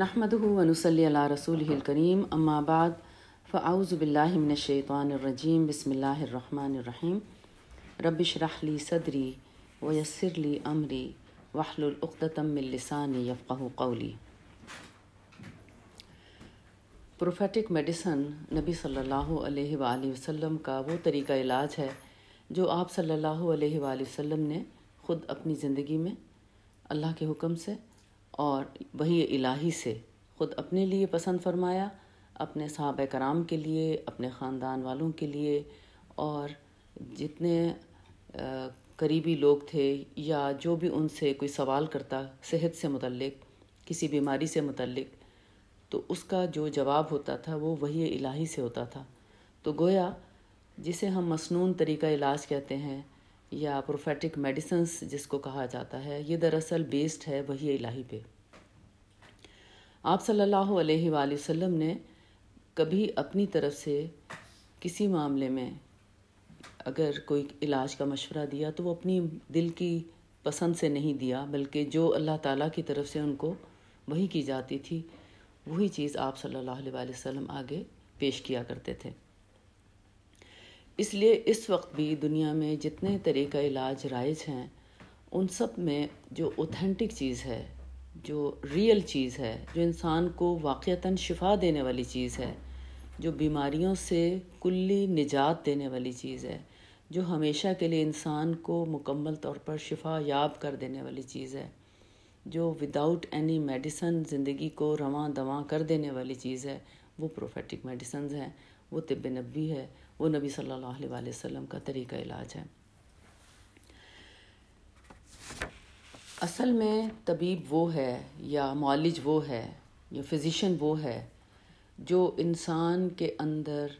नहमदहु वनसली रसूल करीम अम्माबाद फ़ाउज़बिल्लिमिनशैतरजीम बसमीम राहली सदरी वयसरली अमरी वाहलतमिलसानी यफ़ा कौली प्रोफेटिक मेडिसन नबी सल्लल्लाहु वसम का वो तरीका इलाज है जो आप सल्लल्लाहु अलैहि ने ख़ुद अपनी ज़िंदगी में अल्लाह के हुक्म से और वही इलाही से ख़ुद अपने लिए पसंद फरमाया अपने सहाब कराम के लिए अपने ख़ानदान वालों के लिए और जितने करीबी लोग थे या जो भी उनसे कोई सवाल करता सेहत से मतलब किसी बीमारी से मतलब तो उसका जो जवाब होता था वो वही इलाही से होता था तो गोया जिसे हम मसनून तरीका इलाज कहते हैं या प्रोफेटिक मेडिसन्स जिसको कहा जाता है ये दरअसल बेस्ड है वही इलाही पे आप सल्लल्लाहु अलैहि वसल्लम ने कभी अपनी तरफ से किसी मामले में अगर कोई इलाज का मशवरा दिया तो वो अपनी दिल की पसंद से नहीं दिया बल्कि जो अल्लाह ताला की तरफ से उनको वही की जाती थी वही चीज़ आप सल्लल्लाहु अलैहि वसल्लम आगे पेश किया करते थे इसलिए इस वक्त भी दुनिया में जितने तरह का इलाज राइज हैं उन सब में जो ऑथेंटिक चीज़ है जो रियल चीज़ है जो इंसान को वाक़ता शिफा देने वाली चीज़ है जो बीमारियों से कुल्ली निजात देने वाली चीज़ है जो हमेशा के लिए इंसान को मुकम्मल तौर पर शिफा याब कर देने वाली चीज़ है जो विदाउट एनी मेडिसन ज़िंदगी को रवा दवा कर देने वाली चीज़ है वो प्रोफेटिक मेडिसन हैं वो तिब नबी है वो नबी सल्लल्लाहु अलैहि वसल्लम का तरीका इलाज है असल में तबीब वो है या मालिज वो है या फिज़िशन वो है जो इंसान के अंदर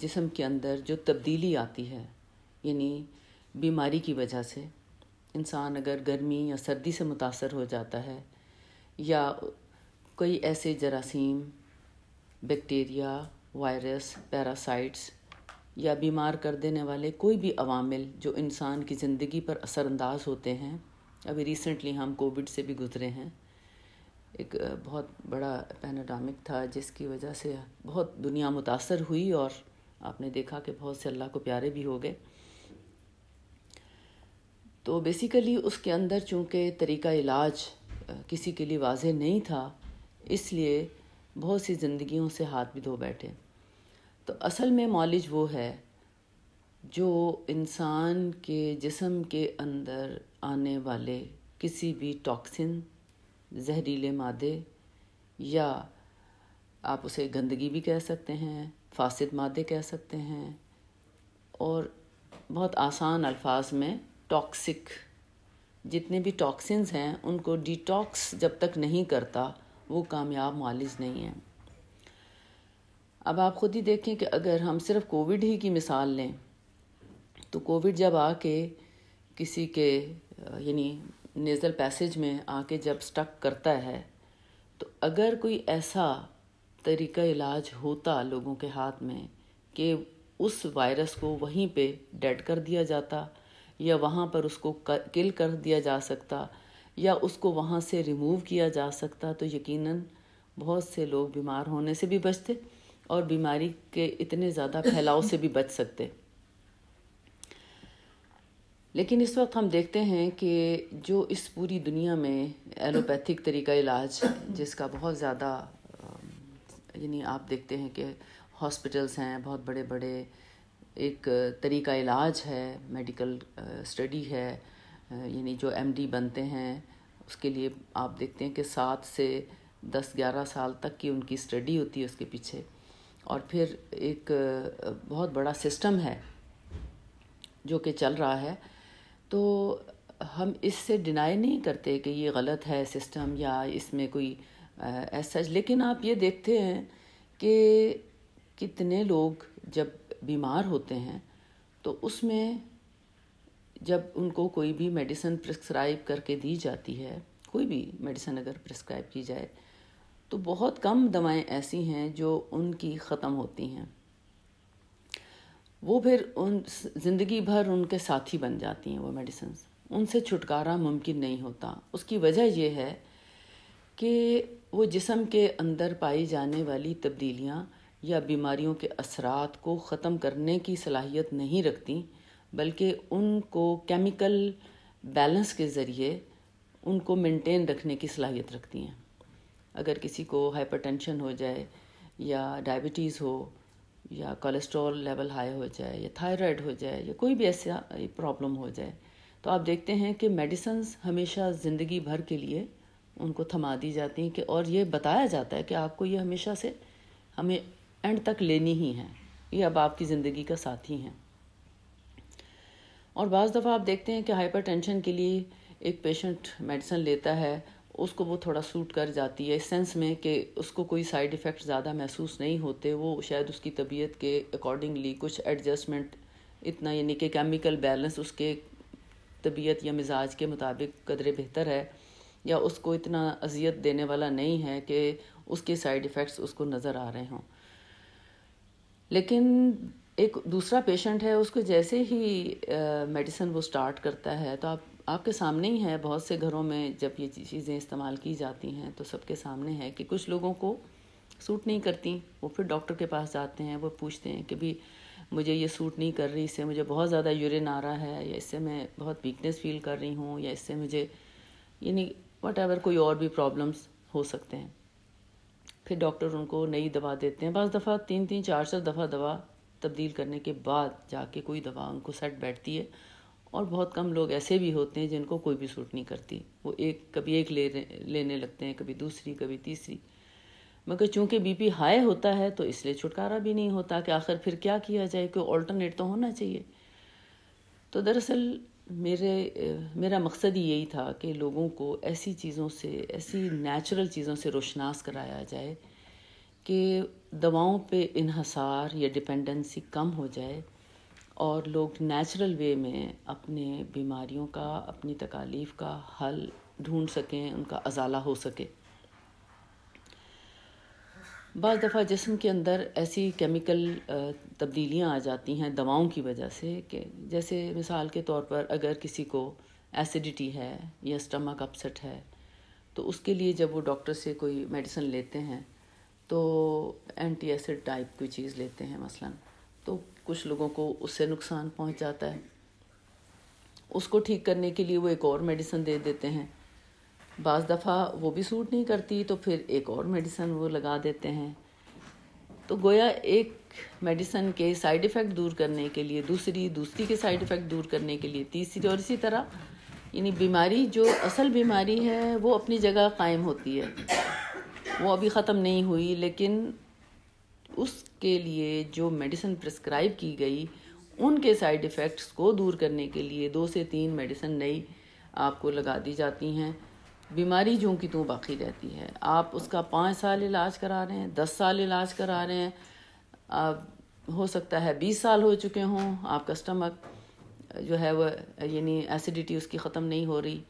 जिसम के अंदर जो तब्दीली आती है यानी बीमारी की वजह से इंसान अगर गर्मी या सर्दी से मुतासर हो जाता है या कोई ऐसे जरासीम बैक्टीरिया वायरस पैरासाइट्स या बीमार कर देने वाले कोई भी अवामिल जो इंसान की ज़िंदगी पर असरअंदाज होते हैं अभी रिसेंटली हम कोविड से भी गुजरे हैं एक बहुत बड़ा पैनाडामिक था जिसकी वजह से बहुत दुनिया मुतासर हुई और आपने देखा कि बहुत से अल्लाह को प्यारे भी हो गए तो बेसिकली उसके अंदर चूँकि तरीका इलाज किसी के लिए वाज नहीं था इसलिए बहुत सी ज़िंदगियों से हाथ भी धो बैठे तो असल में मॉलिज वो है जो इंसान के जिसम के अंदर आने वाले किसी भी टॉक्सिन जहरीले मादे या आप उसे गंदगी भी कह सकते हैं फासिद मादे कह सकते हैं और बहुत आसान अल्फाज में टॉक्सिक जितने भी टॉक्सिन्स हैं उनको डिटॉक्स जब तक नहीं करता वो कामयाब मालिज नहीं है अब आप खुद ही देखें कि अगर हम सिर्फ कोविड ही की मिसाल लें तो कोविड जब आके किसी के यानी नेज़ल पैसेज में आके जब स्टक करता है तो अगर कोई ऐसा तरीका इलाज होता लोगों के हाथ में कि उस वायरस को वहीं पे डेड कर दिया जाता या वहाँ पर उसको किल कर दिया जा सकता या उसको वहाँ से रिमूव किया जा सकता तो यकीनन बहुत से लोग बीमार होने से भी बचते और बीमारी के इतने ज़्यादा फैलाव से भी बच सकते लेकिन इस वक्त हम देखते हैं कि जो इस पूरी दुनिया में एलोपैथिक तरीका इलाज जिसका बहुत ज़्यादा यानी आप देखते हैं कि हॉस्पिटल्स हैं बहुत बड़े बड़े एक तरीका इलाज है मेडिकल स्टडी है यानी जो एमडी बनते हैं उसके लिए आप देखते हैं कि सात से दस ग्यारह साल तक की उनकी स्टडी होती है उसके पीछे और फिर एक बहुत बड़ा सिस्टम है जो कि चल रहा है तो हम इससे डिनाई नहीं करते कि ये गलत है सिस्टम या इसमें कोई ऐसा लेकिन आप ये देखते हैं कि कितने लोग जब बीमार होते हैं तो उसमें जब उनको कोई भी मेडिसिन प्रिस्क्राइब करके दी जाती है कोई भी मेडिसिन अगर प्रिस्क्राइब की जाए तो बहुत कम दवाएं ऐसी हैं जो उनकी ख़त्म होती हैं वो फिर उन ज़िंदगी भर उनके साथी बन जाती हैं वो मेडिसिन उनसे छुटकारा मुमकिन नहीं होता उसकी वजह यह है कि वो जिसम के अंदर पाई जाने वाली तब्दीलियाँ या बीमारियों के असरात को ख़त्म करने की सलाहियत नहीं रखती बल्कि उनको केमिकल बैलेंस के ज़रिए उनको मेंटेन रखने की सलाहियत रखती हैं अगर किसी को हाइपरटेंशन हो जाए या डायबिटीज़ हो या कोलेस्ट्रॉल लेवल हाई हो जाए या थायराइड हो जाए या कोई भी ऐसा प्रॉब्लम हो जाए तो आप देखते हैं कि मेडिसन्स हमेशा ज़िंदगी भर के लिए उनको थमा दी जाती हैं कि और ये बताया जाता है कि आपको ये हमेशा से हमें एंड तक लेनी ही है ये अब आपकी ज़िंदगी का साथी हैं और बज़ दफ़ा आप देखते हैं कि हाइपरटेंशन के लिए एक पेशेंट मेडिसन लेता है उसको वो थोड़ा सूट कर जाती है इस सेंस में कि उसको कोई साइड इफ़ेक्ट ज़्यादा महसूस नहीं होते वो शायद उसकी तबीयत के अकॉर्डिंगली कुछ एडजस्टमेंट इतना यानी कि केमिकल बैलेंस उसके तबीयत या मिजाज के मुताबिक कदरे बेहतर है या उसको इतना अजियत देने वाला नहीं है कि उसके साइड इफ़ेक्ट्स उसको नज़र आ रहे हों लेकिन एक दूसरा पेशेंट है उसको जैसे ही मेडिसिन वो स्टार्ट करता है तो आप आपके सामने ही है बहुत से घरों में जब ये चीज़ें इस्तेमाल की जाती हैं तो सबके सामने है कि कुछ लोगों को सूट नहीं करती वो फिर डॉक्टर के पास जाते हैं वो पूछते हैं कि भी मुझे ये सूट नहीं कर रही इससे मुझे बहुत ज़्यादा यूरिन आ रहा है या इससे मैं बहुत वीकनेस फील कर रही हूँ या इससे मुझे यानी वट एवर कोई और भी प्रॉब्लम्स हो सकते हैं फिर डॉक्टर उनको नई दवा देते हैं बस दफ़ा तीन तीन चार चार दफ़ा दवा तब्दील करने के बाद जाके कोई दवा उनको सेट बैठती है और बहुत कम लोग ऐसे भी होते हैं जिनको कोई भी सूट नहीं करती वो एक कभी एक ले लेने लगते हैं कभी दूसरी कभी तीसरी मगर चूंकि बीपी हाई होता है तो इसलिए छुटकारा भी नहीं होता कि आखिर फिर क्या किया जाए कोई ऑल्टरनेट तो होना चाहिए तो दरअसल मेरे मेरा मकसद ही यही था कि लोगों को ऐसी चीज़ों से ऐसी नेचुरल चीज़ों से रोशनास कराया जाए कि दवाओं पे इन्हसार या डिपेंडेंसी कम हो जाए और लोग नेचुरल वे में अपने बीमारियों का अपनी तकालीफ का हल ढूंढ सकें उनका अजाला हो सके बज़ दफ़ा जिसम के अंदर ऐसी केमिकल तब्दीलियाँ आ जाती हैं दवाओं की वजह से कि जैसे मिसाल के तौर पर अगर किसी को एसिडिटी है या स्टमक अपसेट है तो उसके लिए जब वो डॉक्टर से कोई मेडिसिन लेते हैं तो एंटी एसिड टाइप की चीज़ लेते हैं मसलन तो कुछ लोगों को उससे नुकसान पहुंच जाता है उसको ठीक करने के लिए वो एक और मेडिसन दे देते हैं बज़ दफ़ा वो भी सूट नहीं करती तो फिर एक और मेडिसन वो लगा देते हैं तो गोया एक मेडिसन के साइड इफ़ेक्ट दूर करने के लिए दूसरी दूसरी के साइड इफ़ेक्ट दूर करने के लिए तीसरी और इसी तरह यानी बीमारी जो असल बीमारी है वो अपनी जगह कायम होती है वो अभी ख़त्म नहीं हुई लेकिन उसके लिए जो मेडिसिन प्रिस्क्राइब की गई उनके साइड इफ़ेक्ट्स को दूर करने के लिए दो से तीन मेडिसिन नई आपको लगा दी जाती हैं बीमारी जो की तो बाकी रहती है आप उसका पाँच साल इलाज करा रहे हैं दस साल इलाज करा रहे हैं आप हो सकता है बीस साल हो चुके हों आपका स्टमक जो है वह यानी एसिडिटी उसकी ख़त्म नहीं हो रही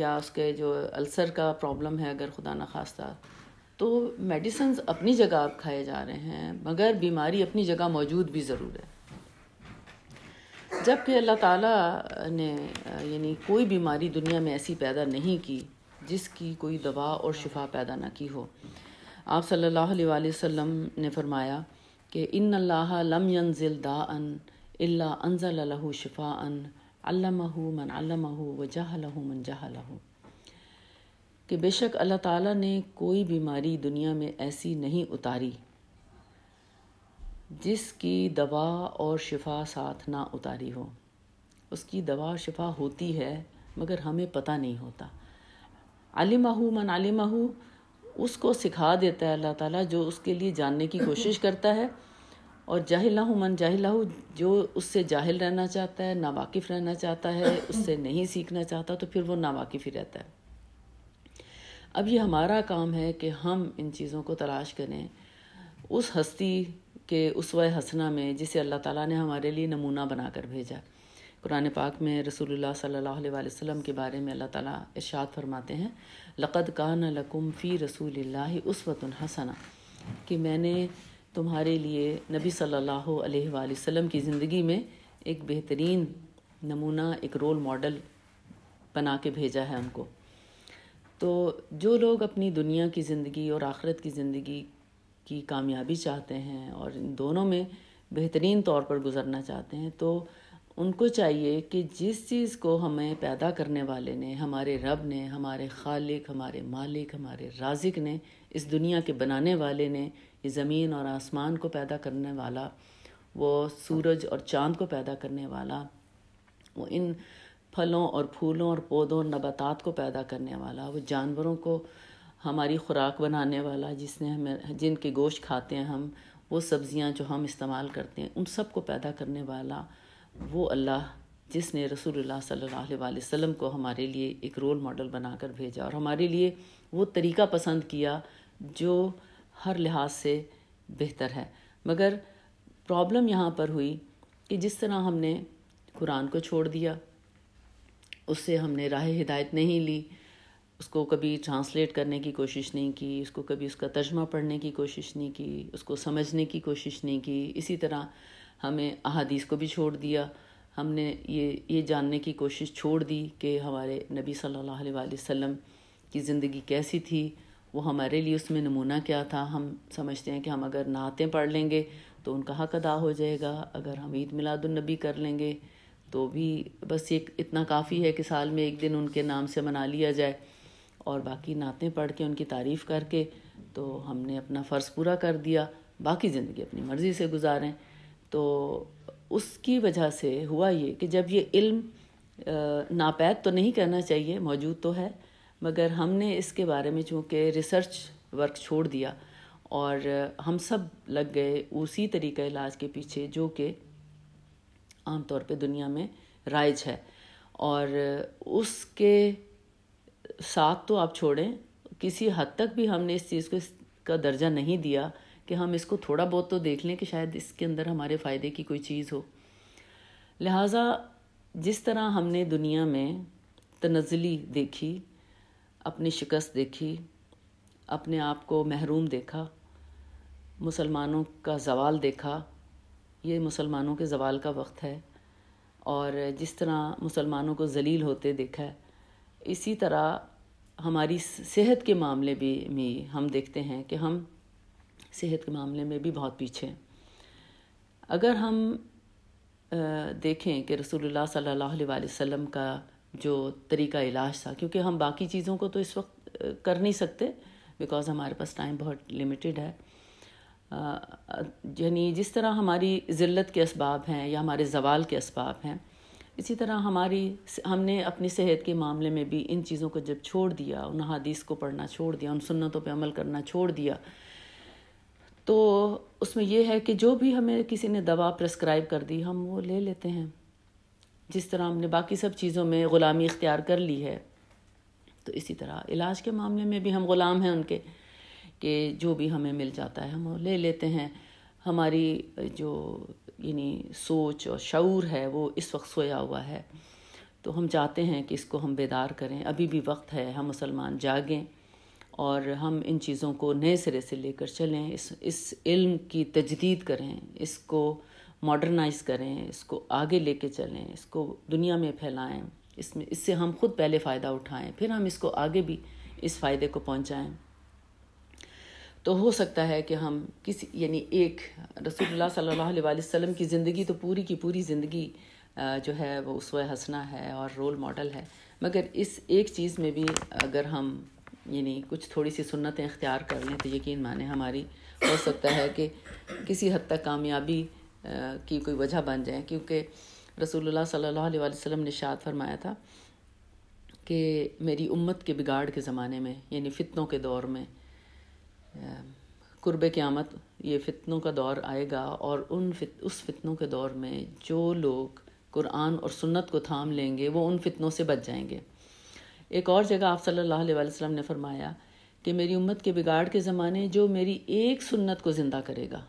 या उसके जो अल्सर का प्रॉब्लम है अगर खुदा न खास्ता तो मेडिसन्स अपनी जगह आप खाए जा रहे हैं मगर बीमारी अपनी जगह मौजूद भी ज़रूर है जबकि अल्लाह ताला ने यानी कोई बीमारी दुनिया में ऐसी पैदा नहीं की जिसकी कोई दवा और शिफा पैदा ना की हो आप सल्लल्लाहु अलैहि वसल्लम ने फरमाया कि इन अल्लाह लम यंजिल दाअन इल्ला अनजल लहू अन अल्लमहू मन अल्लमहू व जहलहू मन जहलहू कि बेशक अल्लाह ताला ने कोई बीमारी दुनिया में ऐसी नहीं उतारी जिसकी दवा और शिफा साथ ना उतारी हो उसकी दवा और शिफा होती है मगर हमें पता नहीं होता आलिमाहू मन आलिमाहू उसको सिखा देता है अल्लाह ताला जो उसके लिए जानने की कोशिश करता है और जाहिलाहू मन जाहिलाहू जो उससे जाहिल रहना चाहता है नावाकिफ़ रहना चाहता है उससे नहीं सीखना चाहता तो फिर वो नावाकिफ़ ही रहता है अब ये हमारा काम है कि हम इन चीज़ों को तलाश करें उस हस्ती के उस हसना में जिसे अल्लाह ताला ने हमारे लिए नमूना बनाकर भेजा कुरान पाक में रसूलुल्लाह सल्लल्लाहु अलैहि वसल्लम के बारे में अल्लाह ताला इरशाद फरमाते हैं लक़द कान लकुम फ़ी रसूल उसवतुन हसना कि मैंने तुम्हारे लिए नबी सल्लल्लाहु अलैहि वसल्लम की ज़िंदगी में एक बेहतरीन नमूना एक रोल मॉडल बना के भेजा है हमको तो जो लोग अपनी दुनिया की ज़िंदगी और आखिरत की ज़िंदगी की कामयाबी चाहते हैं और इन दोनों में बेहतरीन तौर पर गुजरना चाहते हैं तो उनको चाहिए कि जिस चीज़ को हमें पैदा करने वाले ने हमारे रब ने हमारे खालिक हमारे मालिक हमारे राजिक ने इस दुनिया के बनाने वाले ने ये ज़मीन और आसमान को पैदा करने वाला वो सूरज और चांद को पैदा करने वाला वो इन फलों और फूलों और पौधों और नबातात को पैदा करने वाला वो जानवरों को हमारी खुराक बनाने वाला जिसने हमें जिनके गोश्त खाते हैं हम वो सब्ज़ियाँ जो हम इस्तेमाल करते हैं उन सब को पैदा करने वाला वो अल्लाह जिसने रसूलुल्लाह सल्लल्लाहु अलैहि वसल्लम को हमारे लिए एक रोल मॉडल बनाकर भेजा और हमारे लिए वो तरीका पसंद किया जो हर लिहाज से बेहतर है मगर प्रॉब्लम यहाँ पर हुई कि जिस तरह हमने कुरान को छोड़ दिया उससे हमने राह हिदायत नहीं ली उसको कभी ट्रांसलेट करने की कोशिश नहीं की उसको कभी उसका तर्जमा पढ़ने की कोशिश नहीं की उसको समझने की कोशिश नहीं की इसी तरह हमें अहादीस को भी छोड़ दिया हमने ये ये जानने की कोशिश छोड़ दी कि हमारे नबी सल्लल्लाहु अलैहि वसल्लम की ज़िंदगी कैसी थी वो हमारे लिए उसमें नमूना क्या था हम समझते हैं कि हम अगर नातें पढ़ लेंगे तो उनका हक अदा हो जाएगा अगर हम ईद मिलादुलनबी कर लेंगे तो भी बस ये इतना काफ़ी है कि साल में एक दिन उनके नाम से मना लिया जाए और बाकी नाते पढ़ के उनकी तारीफ़ करके तो हमने अपना फ़र्ज़ पूरा कर दिया बाकी ज़िंदगी अपनी मर्ज़ी से गुजारें तो उसकी वजह से हुआ ये कि जब ये इल्म नापैद तो नहीं करना चाहिए मौजूद तो है मगर हमने इसके बारे में चूँकि रिसर्च वर्क छोड़ दिया और हम सब लग गए उसी तरीका इलाज के पीछे जो कि आमतौर पे दुनिया में राइज है और उसके साथ तो आप छोड़ें किसी हद तक भी हमने इस चीज़ को इसका दर्जा नहीं दिया कि हम इसको थोड़ा बहुत तो देख लें कि शायद इसके अंदर हमारे फ़ायदे की कोई चीज़ हो लिहाजा जिस तरह हमने दुनिया में तनजली देखी अपनी शिकस्त देखी अपने आप को महरूम देखा मुसलमानों का जवाल देखा ये मुसलमानों के जवाल का वक्त है और जिस तरह मुसलमानों को जलील होते देखा है इसी तरह हमारी सेहत के मामले भी में हम देखते हैं कि हम सेहत के मामले में भी बहुत पीछे हैं अगर हम देखें कि रसूलुल्लाह सल्लल्लाहु अलैहि वसल्लम का जो तरीका इलाज था क्योंकि हम बाकी चीज़ों को तो इस वक्त कर नहीं सकते बिकॉज़ हमारे पास टाइम बहुत लिमिटेड है यानी जिस तरह हमारी ज़िल्लत के इसबाब हैं या हमारे जवाल के इसबाब हैं इसी तरह हमारी हमने अपनी सेहत के मामले में भी इन चीज़ों को जब छोड़ दिया उन हदीस को पढ़ना छोड़ दिया उन सुन्नतों पर अमल करना छोड़ दिया तो उसमें यह है कि जो भी हमें किसी ने दवा प्रस्क्राइब कर दी हम वो ले लेते हैं जिस तरह हमने बाकी सब चीज़ों में ग़ुलामी इख्तियार कर ली है तो इसी तरह इलाज के मामले में भी हम ग़ुलाम हैं उनके कि जो भी हमें मिल जाता है हम वो ले लेते हैं हमारी जो यानी सोच और शूर है वो इस वक्त सोया हुआ है तो हम चाहते हैं कि इसको हम बेदार करें अभी भी वक्त है हम मुसलमान जागें और हम इन चीज़ों को नए सिरे से लेकर चलें इस इस इल्म की तजदीद करें इसको मॉडर्नाइज करें इसको आगे लेके चलें इसको दुनिया में फैलाएं इसमें इससे हम खुद पहले फ़ायदा उठाएं फिर हम इसको आगे भी इस फ़ायदे को पहुंचाएं तो हो सकता है कि हम किसी यानी एक रसूलुल्लाह सल्लल्लाहु अलैहि वसल्लम की ज़िंदगी तो पूरी की पूरी ज़िंदगी जो है वो उस हंसना है और रोल मॉडल है मगर इस एक चीज़ में भी अगर हम यानी कुछ थोड़ी सी सुन्नतें इख्तियार कर लें तो यकीन माने हमारी हो सकता है कि किसी हद तक कामयाबी की कोई वजह बन जाए क्योंकि रसूलुल्लाह सल्लल्लाहु अलैहि वसल्लम ने शाद फरमाया था कि मेरी उम्मत के बिगाड़ के ज़माने में यानी फितनों के दौर में कुर्ब क़्यामत ये फितनों का दौर आएगा और उन फित उस फितनों के दौर में जो लोग कुरान और सुन्नत को थाम लेंगे वो उन फितनों से बच जाएंगे एक और जगह आप सल्लल्लाहु अलैहि वसल्लम ने फरमाया कि मेरी उम्मत के बिगाड़ के ज़माने जो मेरी एक सुन्नत को ज़िंदा करेगा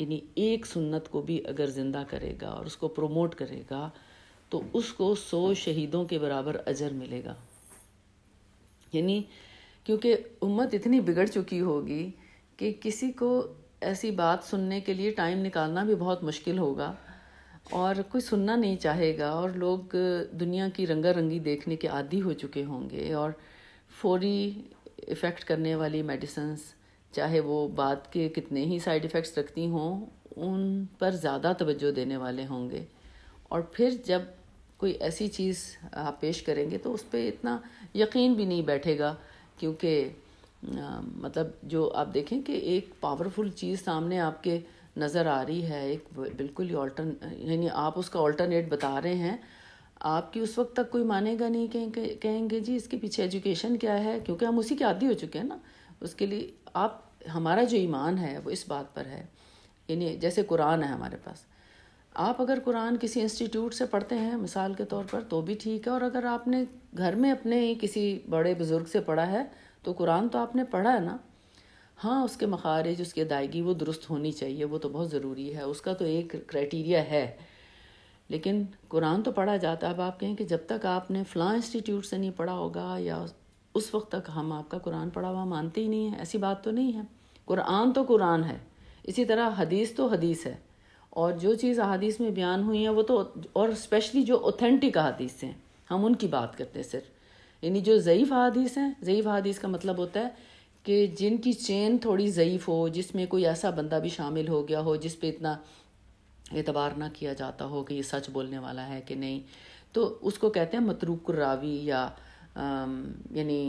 यानी एक सुन्नत को भी अगर ज़िंदा करेगा और उसको प्रमोट करेगा तो उसको सौ शहीदों के बराबर अजर मिलेगा यानी क्योंकि उम्मत इतनी बिगड़ चुकी होगी कि किसी को ऐसी बात सुनने के लिए टाइम निकालना भी बहुत मुश्किल होगा और कोई सुनना नहीं चाहेगा और लोग दुनिया की रंगा रंगी देखने के आदि हो चुके होंगे और फौरी इफ़ेक्ट करने वाली मेडिसन्स चाहे वो बात के कितने ही साइड इफ़ेक्ट्स रखती हों उन पर ज़्यादा तवज्जो देने वाले होंगे और फिर जब कोई ऐसी चीज़ आप पेश करेंगे तो उस पर इतना यकीन भी नहीं बैठेगा क्योंकि मतलब जो आप देखें कि एक पावरफुल चीज़ सामने आपके नज़र आ रही है एक बिल्कुल ही ऑल्टर यानी आप उसका ऑल्टरनेट बता रहे हैं आपकी उस वक्त तक कोई मानेगा नहीं कहेंगे कहेंगे जी इसके पीछे एजुकेशन क्या है क्योंकि हम उसी के आदि हो चुके हैं ना उसके लिए आप हमारा जो ईमान है वो इस बात पर है यानी जैसे कुरान है हमारे पास आप अगर कुरान किसी इंस्टीट्यूट से पढ़ते हैं मिसाल के तौर पर तो भी ठीक है और अगर आपने घर में अपने ही किसी बड़े बुज़ुर्ग से पढ़ा है तो कुरान तो आपने पढ़ा है ना हाँ उसके मखारज उसकी अदायगी वो दुरुस्त होनी चाहिए वो तो बहुत ज़रूरी है उसका तो एक क्राइटीरिया है लेकिन कुरान तो पढ़ा जाता है अब आप कहें कि जब तक आपने फ़लाँ इंस्टीट्यूट से नहीं पढ़ा होगा या उस वक्त तक हम आपका कुरान पढ़ा हुआ मानते ही नहीं है ऐसी बात तो नहीं है कुरान तो कुरान है इसी तरह हदीस तो हदीस है और जो चीज़ अहादीस में बयान हुई है वो तो और स्पेशली जो ऑथेंटिक अहादीस हैं हम उनकी बात करते हैं सिर्फ यानी जो ज़यीफ़ अहादीस हैं ज़यीफ़ अहादीस का मतलब होता है कि जिनकी चेन थोड़ी ज़यीफ़ हो जिसमें कोई ऐसा बंदा भी शामिल हो गया हो जिस पे इतना एतबार ना किया जाता हो कि ये सच बोलने वाला है कि नहीं तो उसको कहते हैं मतरूक रावी या यानी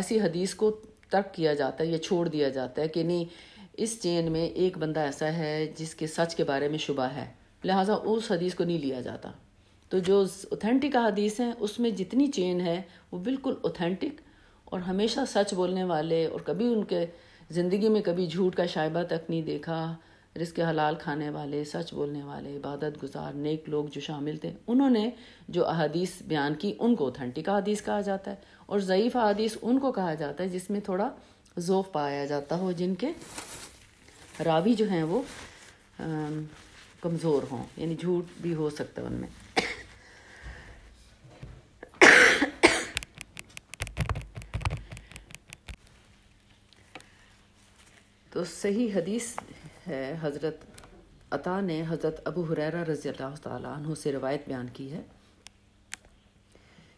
ऐसी हदीस को तर्क किया जाता है या छोड़ दिया जाता है कि नहीं इस चेन में एक बंदा ऐसा है जिसके सच के बारे में शुबा है लिहाजा उस हदीस को नहीं लिया जाता तो जो ओथेंटिक हदीस हैं उसमें जितनी चेन है वो बिल्कुल ओथेंटिक और हमेशा सच बोलने वाले और कभी उनके ज़िंदगी में कभी झूठ का शायबा तक नहीं देखा रिस्क हलाल खाने वाले सच बोलने वाले इबादत गुजार नेक लोग जो शामिल थे उन्होंने जो अदीस बयान की उनको ओथेंटिक अदीस कहा जाता है और ज़यीफ़ अदीस उनको कहा जाता है जिसमें थोड़ा जोफ़ पाया जाता हो जिनके रावी जो हैं वो कमज़ोर हों यानी झूठ भी हो सकता है उनमें तो सही हदीस है हज़रत अता ने हज़रत अबू हुरैरा रज़ी अल्लाह तु से रवायत बयान की है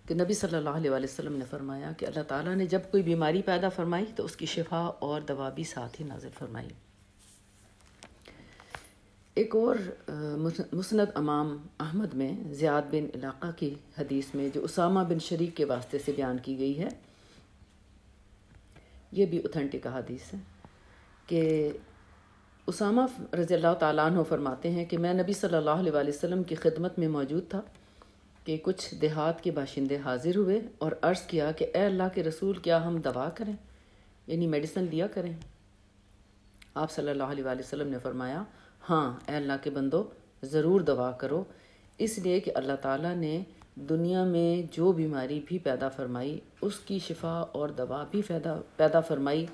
कि नबी सल्लल्लाहु अलैहि वसल्लम ने फरमाया कि अल्लाह ताला ने जब कोई बीमारी पैदा फरमाई तो उसकी शिफा और दवा भी साथ ही नाजिल फरमाई एक और मुसनद अमाम अहमद में ज़ियाद बिन इलाक़ा की हदीस में जो उसामा बिन शरीक के वास्ते से बयान की गई है ये भी ऑथेंटिक हदीस है कि उसामा रज़ी अल्लाह फरमाते हैं कि मैं नबी सल्लल्लाहु अलैहि वसल्लम की खिदमत में मौजूद था कि कुछ देहात के बाशिंदे हाजिर हुए और अर्ज़ किया कि ए अल्लाह के रसूल क्या हम दवा करें यानी मेडिसन लिया करें आप सल्लल्लाहु अलैहि वसल्लम ने फरमाया हाँ अल्लाह के बंदो ज़रूर दवा करो इसलिए कि अल्लाह ताला ने दुनिया में जो बीमारी भी पैदा फरमाई उसकी शिफा और दवा भी पैदा पैदा फरमाई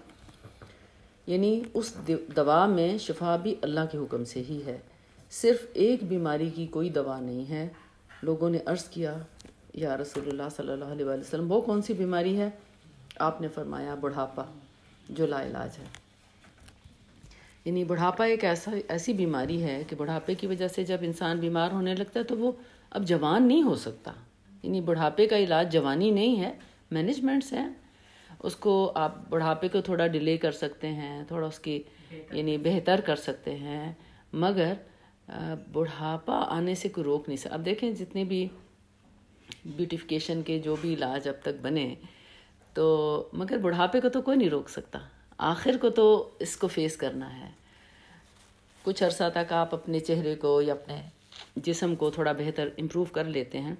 यानी उस दवा में शिफा भी अल्लाह के हुक्म से ही है सिर्फ एक बीमारी की कोई दवा नहीं है लोगों ने अर्ज़ किया या रसूलुल्लाह सल्लल्लाहु अलैहि वसल्लम वो कौन सी बीमारी है आपने फरमाया बुढ़ापा जो लाइलाज है यानी बुढ़ापा एक ऐसा ऐसी बीमारी है कि बुढ़ापे की वजह से जब इंसान बीमार होने लगता है तो वो अब जवान नहीं हो सकता यानी बुढ़ापे का इलाज जवानी नहीं है मैनेजमेंट्स हैं उसको आप बुढ़ापे को थोड़ा डिले कर सकते हैं थोड़ा उसकी यानी बेहतर कर सकते हैं मगर बुढ़ापा आने से कोई रोक नहीं सकता अब देखें जितने भी ब्यूटिफिकेशन के जो भी इलाज अब तक बने तो मगर बुढ़ापे को तो कोई नहीं रोक सकता आखिर को तो इसको फेस करना है कुछ अरसा तक आप अपने चेहरे को या अपने जिसम को थोड़ा बेहतर इम्प्रूव कर लेते हैं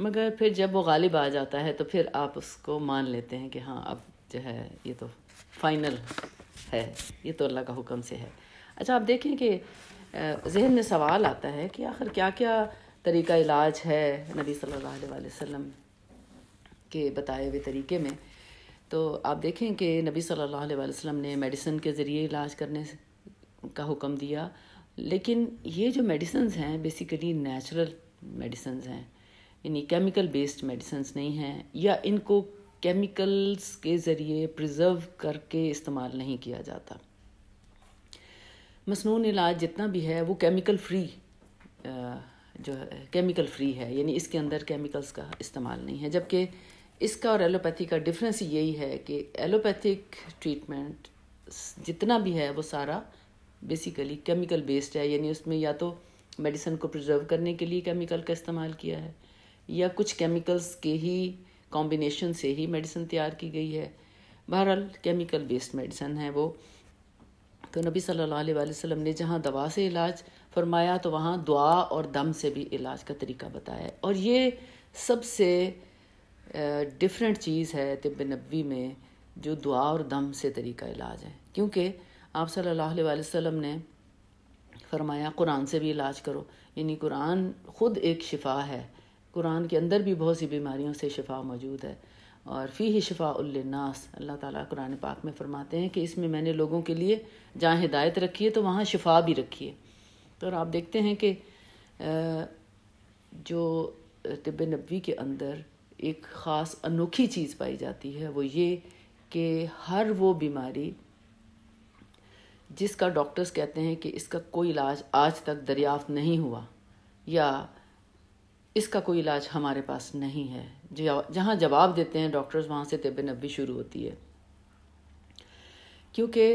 मगर फिर जब वो गालिब आ जाता है तो फिर आप उसको मान लेते हैं कि हाँ अब जो है ये तो फाइनल है ये तो अल्लाह का हुक्म से है अच्छा आप देखें कि जहन में सवाल आता है कि आखिर क्या क्या तरीका इलाज है नबी सल्लल्लाहु अलैहि वसल्लम के बताए हुए तरीके में तो आप देखें कि नबी सल्लल्लाहु अलैहि वसल्लम ने मेडिसिन के ज़रिए इलाज करने का हुक्म दिया लेकिन ये जो मेडिसन्स हैं बेसिकली नेचुरल मेडिसन्स हैं यानी केमिकल बेस्ड मेडिसन्स नहीं हैं या इनको केमिकल्स के ज़रिए प्रिजर्व करके इस्तेमाल नहीं किया जाता मसनून इलाज जितना भी है वो केमिकल फ्री जो है केमिकल फ्री है यानी इसके अंदर केमिकल्स का इस्तेमाल नहीं है जबकि इसका और एलोपैथी का डिफरेंस यही है कि एलोपैथिक ट्रीटमेंट जितना भी है वो सारा बेसिकली केमिकल बेस्ड है यानी उसमें या तो मेडिसन को प्रिजर्व करने के लिए केमिकल का इस्तेमाल किया है या कुछ केमिकल्स के ही कॉम्बिनेशन से ही मेडिसिन तैयार की गई है बहरहाल केमिकल बेस्ड मेडिसन है वो तो नबी सल्लल्लाहु अलैहि वसल्लम ने जहाँ दवा से इलाज फरमाया तो वहाँ दुआ और दम से भी इलाज का तरीका बताया और ये सबसे डिफरेंट चीज़ है तिब नबी में जो दुआ और दम से तरीका इलाज है क्योंकि आप सल्लल्लाहु अलैहि वसल्लम ने फरमाया कुरान से भी इलाज करो यानी कुरान ख़ुद एक शिफा है कुरान के अंदर भी बहुत सी बीमारियों से शिफा मौजूद है और फ़ी ही शिफा उन्नास अल्लाह ताला कुरान पाक में फ़रमाते हैं कि इसमें मैंने लोगों के लिए जहाँ हिदायत रखी है तो वहाँ शिफा भी रखी है तो और आप देखते हैं कि जो तिब नबी के अंदर एक ख़ास अनोखी चीज़ पाई जाती है वो ये कि हर वो बीमारी जिसका डॉक्टर्स कहते हैं कि इसका कोई इलाज आज तक दरियाफ्त नहीं हुआ या इसका कोई इलाज हमारे पास नहीं है जो जहाँ जवाब देते हैं डॉक्टर्स वहाँ से तब नबी शुरू होती है क्योंकि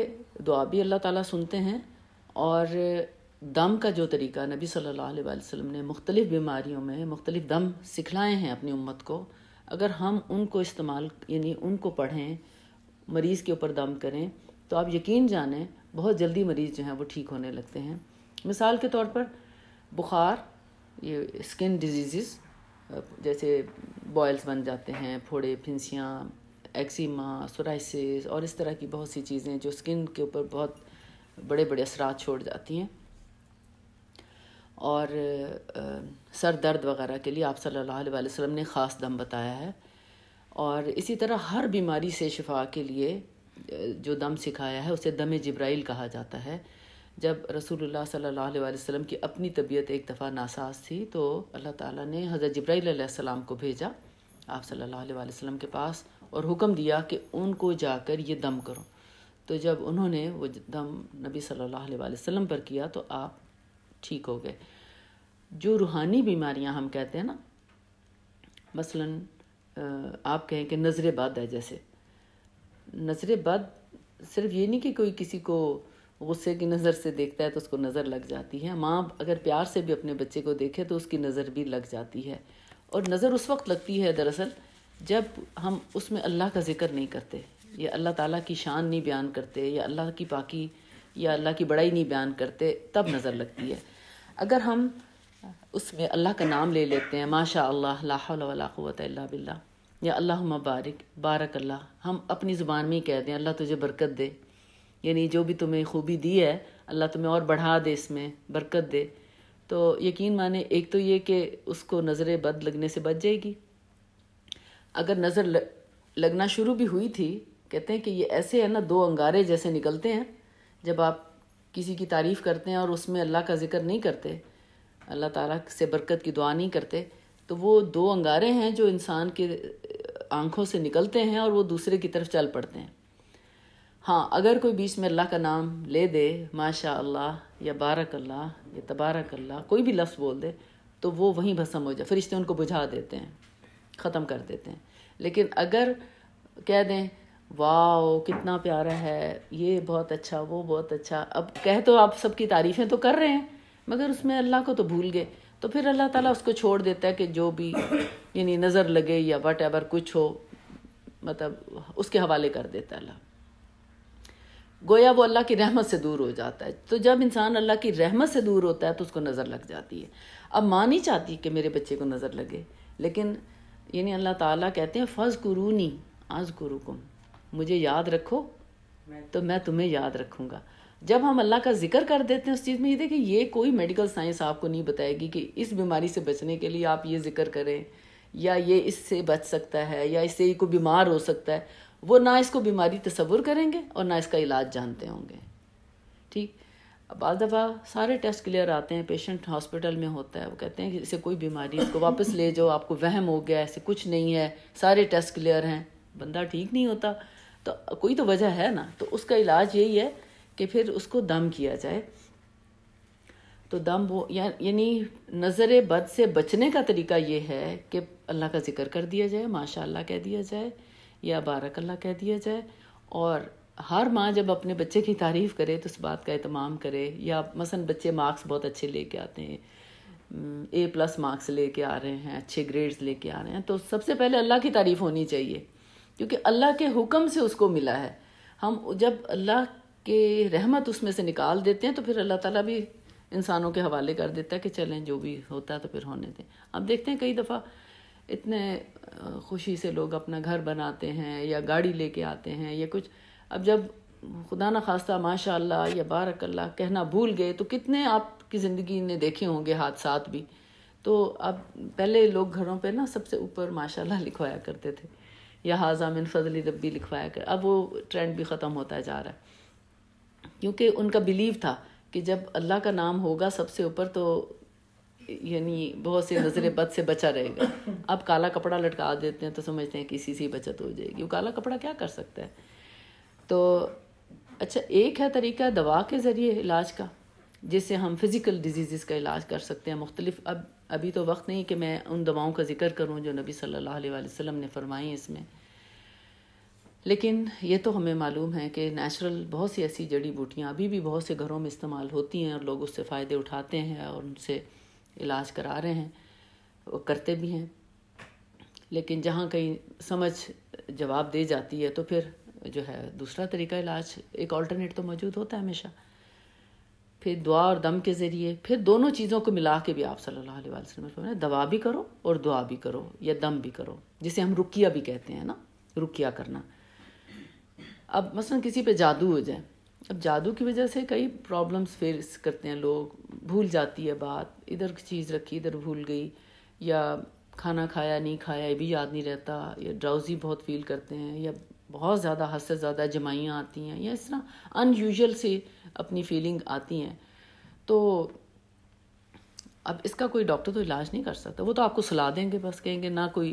दुआ भी अल्लाह ताला सुनते हैं और दम का जो तरीका नबी सल्लल्लाहु अलैहि वसल्लम ने मुख्तलिफ़ बीमारियों में मुख्तलिफ़ दम सिखलाए हैं अपनी उम्मत को अगर हम उनको इस्तेमाल यानी उनको पढ़ें मरीज़ के ऊपर दम करें तो आप यकीन जानें बहुत जल्दी मरीज़ जो हैं वो ठीक होने लगते हैं मिसाल के तौर पर बुखार ये स्किन डिजीज़ जैसे बॉयल्स बन जाते हैं फोड़े फिंसियाँ एक्सीमा सोराइसिस और इस तरह की बहुत सी चीज़ें जो स्किन के ऊपर बहुत बड़े बड़े असरा छोड़ जाती हैं और सर दर्द वगैरह के लिए आप सल्लल्लाहु अलैहि वसल्लम ने ख़ास दम बताया है और इसी तरह हर बीमारी से शिफा के लिए जो दम सिखाया है उसे दम जब्राइल कहा जाता है जब रसूलुल्लाह सल्लल्लाहु अलैहि वसल्लम की अपनी तबीयत एक दफ़ा नासाज थी तो अल्लाह ताला ने हज़रत जब्राइल अलैहिस्सलाम को भेजा आप सल्लल्लाहु अलैहि वसल्लम के पास और हुक्म दिया कि उनको जाकर ये दम करो तो जब उन्होंने वो दम नबी सल्लल्लाहु अलैहि वसल्लम पर किया तो आप ठीक हो गए जो रूहानी बीमारियाँ हम कहते हैं ना मसलन आप कहें कि नज़र बाद है जैसे नज़र बद सिर्फ ये नहीं कि कोई किसी को गुस्से की नज़र से देखता है तो उसको नज़र लग जाती है माँ अगर प्यार से भी अपने बच्चे को देखे तो उसकी नज़र भी लग जाती है और नज़र उस वक्त लगती है दरअसल जब हम उसमें अल्लाह का ज़िक्र नहीं करते या अल्लाह ताला की शान नहीं बयान करते या अल्लाह की पाकि या अल्लाह की बड़ाई नहीं बयान करते तब नज़र लगती है अगर हम उसमें अल्लाह का नाम ले लेते हैं माशा अल्लाह ला वला बिल्ला या अल्लाह बारिक बारक अल्लाह हम अपनी ज़ुबान में ही कहते हैं अल्लाह तुझे बरकत दे यानी जो भी तुम्हें खूबी दी है अल्लाह तुम्हें और बढ़ा दे इसमें बरकत दे तो यकीन माने एक तो ये कि उसको नज़र बद लगने से बच जाएगी अगर नज़र लगना शुरू भी हुई थी कहते हैं कि ये ऐसे है ना दो अंगारे जैसे निकलते हैं जब आप किसी की तारीफ़ करते हैं और उसमें अल्लाह का जिक्र नहीं करते अल्लाह ताला से बरकत की दुआ नहीं करते तो वो दो अंगारे हैं जो इंसान के आंखों से निकलते हैं और वो दूसरे की तरफ चल पड़ते हैं हाँ अगर कोई बीच में अल्लाह का नाम ले दे माशा अल्लाह या बारक अल्लाह या तबारक अल्लाह कोई भी लफ्ज़ बोल दे तो वो वहीं भस्म हो जाए फरिश्ते उनको बुझा देते हैं ख़त्म कर देते हैं लेकिन अगर कह दें वाह कितना प्यारा है ये बहुत अच्छा वो बहुत अच्छा अब कह तो आप सबकी तारीफ़ें तो कर रहे हैं मगर उसमें अल्लाह को तो भूल गए तो फिर अल्लाह ताला उसको छोड़ देता है कि जो भी यानी नज़र लगे या वट एवर कुछ हो मतलब उसके हवाले कर देता है अल्लाह गोया वो अल्लाह की रहमत से दूर हो जाता है तो जब इंसान अल्लाह की रहमत से दूर होता है तो उसको नज़र लग जाती है अब माँ नहीं चाहती कि मेरे बच्चे को नज़र लगे लेकिन यानी अल्लाह ताला कहते हैं फ़ज कुरूनी आज कुरुकुम मुझे याद रखो तो मैं तुम्हें याद रखूँगा जब हम अल्लाह का जिक्र कर देते हैं उस चीज़ में ये देखिए ये कोई मेडिकल साइंस आपको नहीं बताएगी कि इस बीमारी से बचने के लिए आप ये जिक्र करें या ये इससे बच सकता है या इससे ये कोई बीमार हो सकता है वो ना इसको बीमारी तस्वुर करेंगे और ना इसका इलाज जानते होंगे ठीक बाद दफ़ा सारे टेस्ट क्लियर आते हैं पेशेंट हॉस्पिटल में होता है वो कहते हैं कि इसे कोई बीमारी इसको वापस ले जाओ आपको वहम हो गया ऐसे कुछ नहीं है सारे टेस्ट क्लियर हैं बंदा ठीक नहीं होता तो कोई तो वजह है ना तो उसका इलाज यही है कि फिर उसको दम किया जाए तो दम वो या, यानी नज़र बद से बचने का तरीका ये है कि अल्लाह का ज़िक्र कर दिया जाए माशाल्लाह कह दिया जाए या बारक अल्लाह कह दिया जाए और हर माँ जब अपने बच्चे की तारीफ़ करे तो उस बात का अहतमाम करे या मसन बच्चे मार्क्स बहुत अच्छे लेके आते हैं ए प्लस मार्क्स लेके आ रहे हैं अच्छे ग्रेड्स लेके आ रहे हैं तो सबसे पहले अल्लाह की तारीफ़ होनी चाहिए क्योंकि अल्लाह के हुक्म से उसको मिला है हम जब अल्लाह कि रहमत उसमें से निकाल देते हैं तो फिर अल्लाह ताला भी इंसानों के हवाले कर देता है कि चलें जो भी होता है तो फिर होने दें अब देखते हैं कई दफ़ा इतने खुशी से लोग अपना घर बनाते हैं या गाड़ी लेके आते हैं या कुछ अब जब खुदा न खास्ता माशा या बारक अल्लाह कहना भूल गए तो कितने आपकी ज़िंदगी ने देखे होंगे हादसात भी तो अब पहले लोग घरों पे ना सबसे ऊपर माशाल्लाह लिखवाया करते थे या हाजामिन फजली रब्बी लिखवाया कर अब वो ट्रेंड भी ख़त्म होता जा रहा है क्योंकि उनका बिलीव था कि जब अल्लाह का नाम होगा सबसे ऊपर तो यानी बहुत से नज़र बद से बचा रहेगा अब काला कपड़ा लटका देते हैं तो समझते हैं कि इसी से बचत हो जाएगी वो काला कपड़ा क्या कर सकता है तो अच्छा एक है तरीका दवा के ज़रिए इलाज का जिससे हम फिज़िकल डिजीज़ का इलाज कर सकते हैं मुख्तलिफ अब अभी तो वक्त नहीं कि मैं उन दवाओं का जिक्र करूँ जो नबी सल्लल्लाहु अलैहि वसल्लम ने फरमाई इसमें लेकिन ये तो हमें मालूम है कि नेचुरल बहुत सी ऐसी जड़ी बूटियाँ अभी भी बहुत से घरों में इस्तेमाल होती हैं और लोग उससे फ़ायदे उठाते हैं और उनसे इलाज करा रहे हैं वो करते भी हैं लेकिन जहाँ कहीं समझ जवाब दे जाती है तो फिर जो है दूसरा तरीका इलाज एक ऑल्टरनेट तो मौजूद होता है हमेशा फिर दुआ और दम के ज़रिए फिर दोनों चीज़ों को मिला के भी आप सल्लल्लाहु अलैहि वसल्लम ने दवा भी करो और दुआ भी करो या दम भी करो जिसे हम रुकिया भी कहते हैं ना रुकिया करना अब मसलन किसी पे जादू हो जाए अब जादू की वजह से कई प्रॉब्लम्स फेस करते हैं लोग भूल जाती है बात इधर चीज़ रखी इधर भूल गई या खाना खाया नहीं खाया ये भी याद नहीं रहता या ड्राउजी बहुत फील करते हैं या बहुत ज़्यादा हद से ज़्यादा जमाइयाँ आती हैं या इस तरह अनयूजल से अपनी फीलिंग आती हैं तो अब इसका कोई डॉक्टर तो इलाज नहीं कर सकता वो तो आपको सलाह देंगे बस कहेंगे ना कोई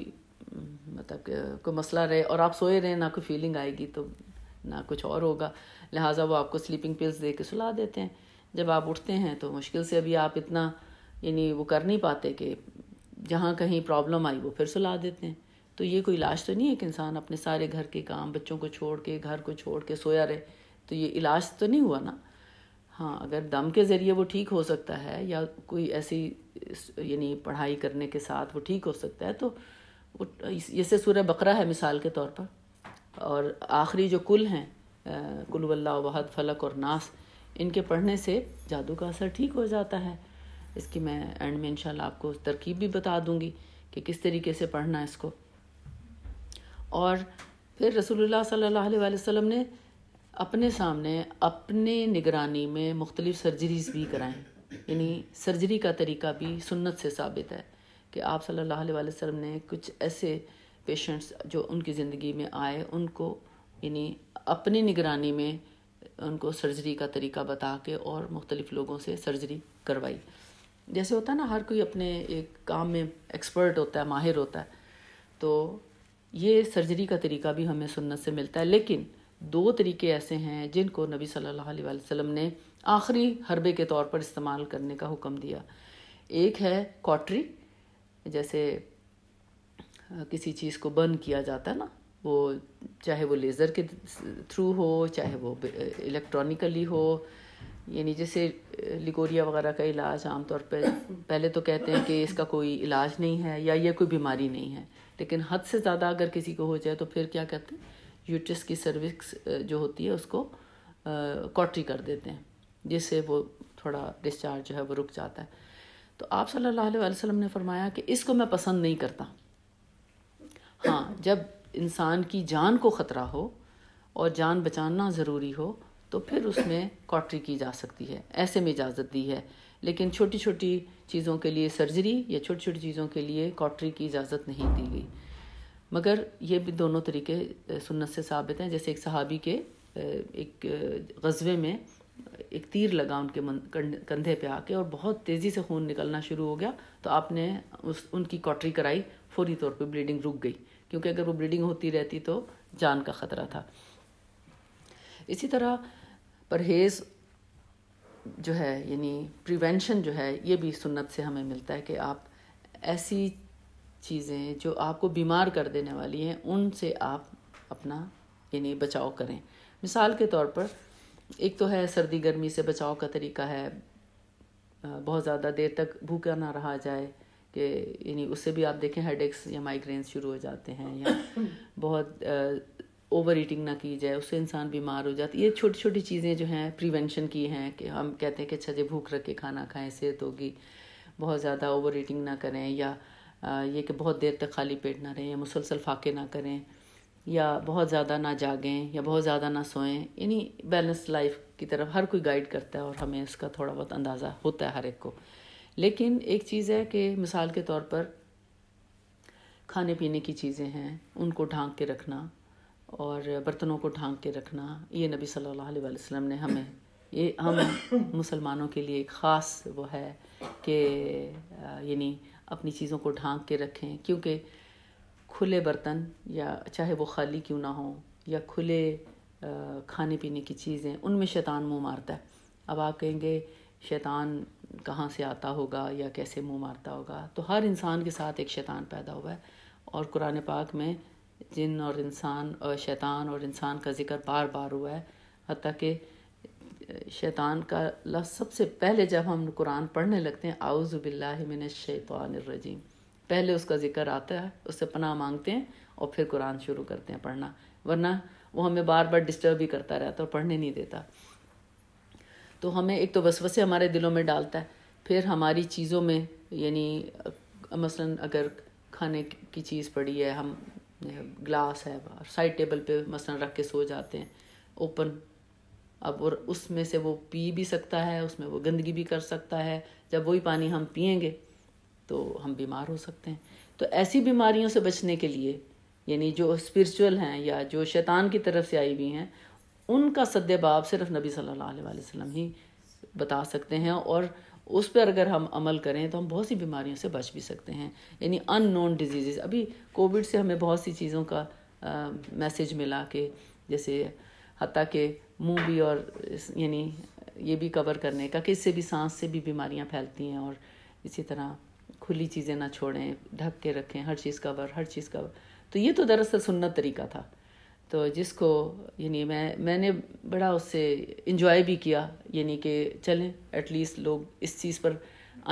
मतलब कोई मसला रहे और आप सोए रहें ना कोई फीलिंग आएगी तो ना कुछ और होगा लिहाजा वो आपको स्लीपिंग पिल्स दे के सुला देते हैं जब आप उठते हैं तो मुश्किल से अभी आप इतना यानी वो कर नहीं पाते कि जहाँ कहीं प्रॉब्लम आई वो फिर सुला देते हैं तो ये कोई इलाज तो नहीं है कि इंसान अपने सारे घर के काम बच्चों को छोड़ के घर को छोड़ के सोया रहे तो ये इलाज तो नहीं हुआ ना हाँ अगर दम के ज़रिए वो ठीक हो सकता है या कोई ऐसी यानी पढ़ाई करने के साथ वो ठीक हो सकता है तो वो जैसे सूर्य बकरा है मिसाल के तौर पर और आखिरी जो कुल हैं कुल वल्ला वहद फलक और नास इनके पढ़ने से जादू का असर ठीक हो जाता है इसकी मैं एंड में इनशाला आपको तरकीब भी बता दूंगी कि किस तरीके से पढ़ना है इसको और फिर रसूलुल्लाह सल्लल्लाहु अलैहि वसल्लम ने अपने सामने अपने निगरानी में मुख्तलिफ सर्जरीज भी कराएं यानी सर्जरी का तरीका भी सुन्नत से साबित है कि आप सल्लल्लाहु अलैहि वसल्लम ने कुछ ऐसे पेशेंट्स जो उनकी ज़िंदगी में आए उनको यानी अपनी निगरानी में उनको सर्जरी का तरीका बता के और मुख्तलिफ़ लोगों से सर्जरी करवाई जैसे होता है ना हर कोई अपने एक काम में एक्सपर्ट होता है माहिर होता है तो ये सर्जरी का तरीका भी हमें सुनने से मिलता है लेकिन दो तरीके ऐसे हैं जिनको नबी सल्लल्लाहु अलैहि वसल्लम ने आखिरी हरबे के तौर पर इस्तेमाल करने का हुक्म दिया एक है कॉटरी जैसे किसी चीज़ को बर्न किया जाता है ना वो चाहे वो लेज़र के थ्रू हो चाहे वो इलेक्ट्रॉनिकली हो यानी जैसे लिकोरिया वगैरह का इलाज आमतौर पर पहले तो कहते हैं कि इसका कोई इलाज नहीं है या ये कोई बीमारी नहीं है लेकिन हद से ज़्यादा अगर किसी को हो जाए तो फिर क्या कहते हैं यूट्रस की सर्विक्स जो होती है उसको कॉटरी कर देते हैं जिससे वो थोड़ा डिस्चार्ज जो है वो रुक जाता है तो आप सल्लल्लाहु अलैहि वसल्लम ने फरमाया कि इसको मैं पसंद नहीं करता हाँ जब इंसान की जान को ख़तरा हो और जान बचाना ज़रूरी हो तो फिर उसमें कॉटरी की जा सकती है ऐसे में इजाज़त दी है लेकिन छोटी छोटी चीज़ों के लिए सर्जरी या छोटी छोटी चीज़ों के लिए कॉटरी की इजाज़त नहीं दी गई मगर ये भी दोनों तरीके सुन्नत से साबित हैं जैसे एक सहाबी के एक गजबे में एक तीर लगा उनके कंधे पे आके और बहुत तेज़ी से खून निकलना शुरू हो गया तो आपने उस उनकी कॉटरी कराई फौरी तौर पे ब्लीडिंग रुक गई क्योंकि अगर वो ब्लीडिंग होती रहती तो जान का ख़तरा था इसी तरह परहेज़ जो है यानी प्रिवेंशन जो है ये भी सुन्नत से हमें मिलता है कि आप ऐसी चीज़ें जो आपको बीमार कर देने वाली हैं उनसे आप अपना यानी बचाव करें मिसाल के तौर पर एक तो है सर्दी गर्मी से बचाव का तरीका है बहुत ज़्यादा देर तक भूखा ना रहा जाए कि यानी उससे भी आप देखें हेड या माइग्रेन शुरू हो जाते हैं या बहुत ओवर ईटिंग ना की जाए उससे इंसान बीमार हो जाता ये छोटी छोटी चीज़ें जो हैं प्रिवेंशन की हैं कि हम कहते हैं कि अच्छा जी भूख रख के खाना खाएं सेहत होगी बहुत ज़्यादा ओवर ईटिंग ना करें या ये कि बहुत देर तक खाली पेट ना रहें या मुसलसल फाके ना करें या बहुत ज़्यादा ना जागें या बहुत ज़्यादा ना सोएं यानी बैलेंस लाइफ की तरफ हर कोई गाइड करता है और हमें इसका थोड़ा बहुत अंदाज़ा होता है हर एक को लेकिन एक चीज़ है कि मिसाल के तौर पर खाने पीने की चीज़ें हैं उनको ढांक के रखना और बर्तनों को ढांक के रखना ये नबी सल्लल्लाहु अलैहि वसल्लम ने हमें ये हम मुसलमानों के लिए एक ख़ास वो है कि यानी अपनी चीज़ों को ढांक के रखें क्योंकि खुले बर्तन या चाहे वो खाली क्यों ना हो या खुले खाने पीने की चीज़ें उनमें शैतान मुँह मारता है अब आप कहेंगे शैतान कहाँ से आता होगा या कैसे मुंह मारता होगा तो हर इंसान के साथ एक शैतान पैदा हुआ है और कुरान पाक में जिन और इंसान और शैतान और इंसान का जिक्र बार बार हुआ है हती कि शैतान का लफ्ज़ सबसे पहले जब हम कुरान पढ़ने लगते हैं आउज़बिल्लिमिन शैतानरजीम पहले उसका जिक्र आता है उससे पनाह मांगते हैं और फिर कुरान शुरू करते हैं पढ़ना वरना वो हमें बार बार डिस्टर्ब भी करता रहता और पढ़ने नहीं देता तो हमें एक तो वसवसे हमारे दिलों में डालता है फिर हमारी चीज़ों में यानी मसलन अगर खाने की चीज़ पड़ी है हम ग्लास है साइड टेबल पे मसलन रख के सो जाते हैं ओपन अब और उसमें से वो पी भी सकता है उसमें वो गंदगी भी कर सकता है जब वही पानी हम पियेंगे तो हम बीमार हो सकते हैं तो ऐसी बीमारियों से बचने के लिए यानी जो स्पिरिचुअल हैं या जो शैतान की तरफ से आई हुई हैं उनका सद्य भाव सिर्फ नबी सल्लल्लाहु अलैहि वसल्लम ही बता सकते हैं और उस पर अगर हम अमल करें तो हम बहुत सी बीमारियों से बच भी सकते हैं यानी अननोन डिजीज़ अभी कोविड से हमें बहुत सी चीज़ों का मैसेज मिला कि जैसे हती के मुंह भी और यानी ये भी कवर करने का कि इससे भी सांस से भी बीमारियां फैलती हैं और इसी तरह खुली चीज़ें ना छोड़ें ढक के रखें हर चीज़ कवर हर चीज़ कवर तो ये तो दरअसल सुन्नत तरीका था तो जिसको यानी मैं मैंने बड़ा उससे इन्जॉय भी किया यानी कि चलें एटलीस्ट लोग इस चीज़ पर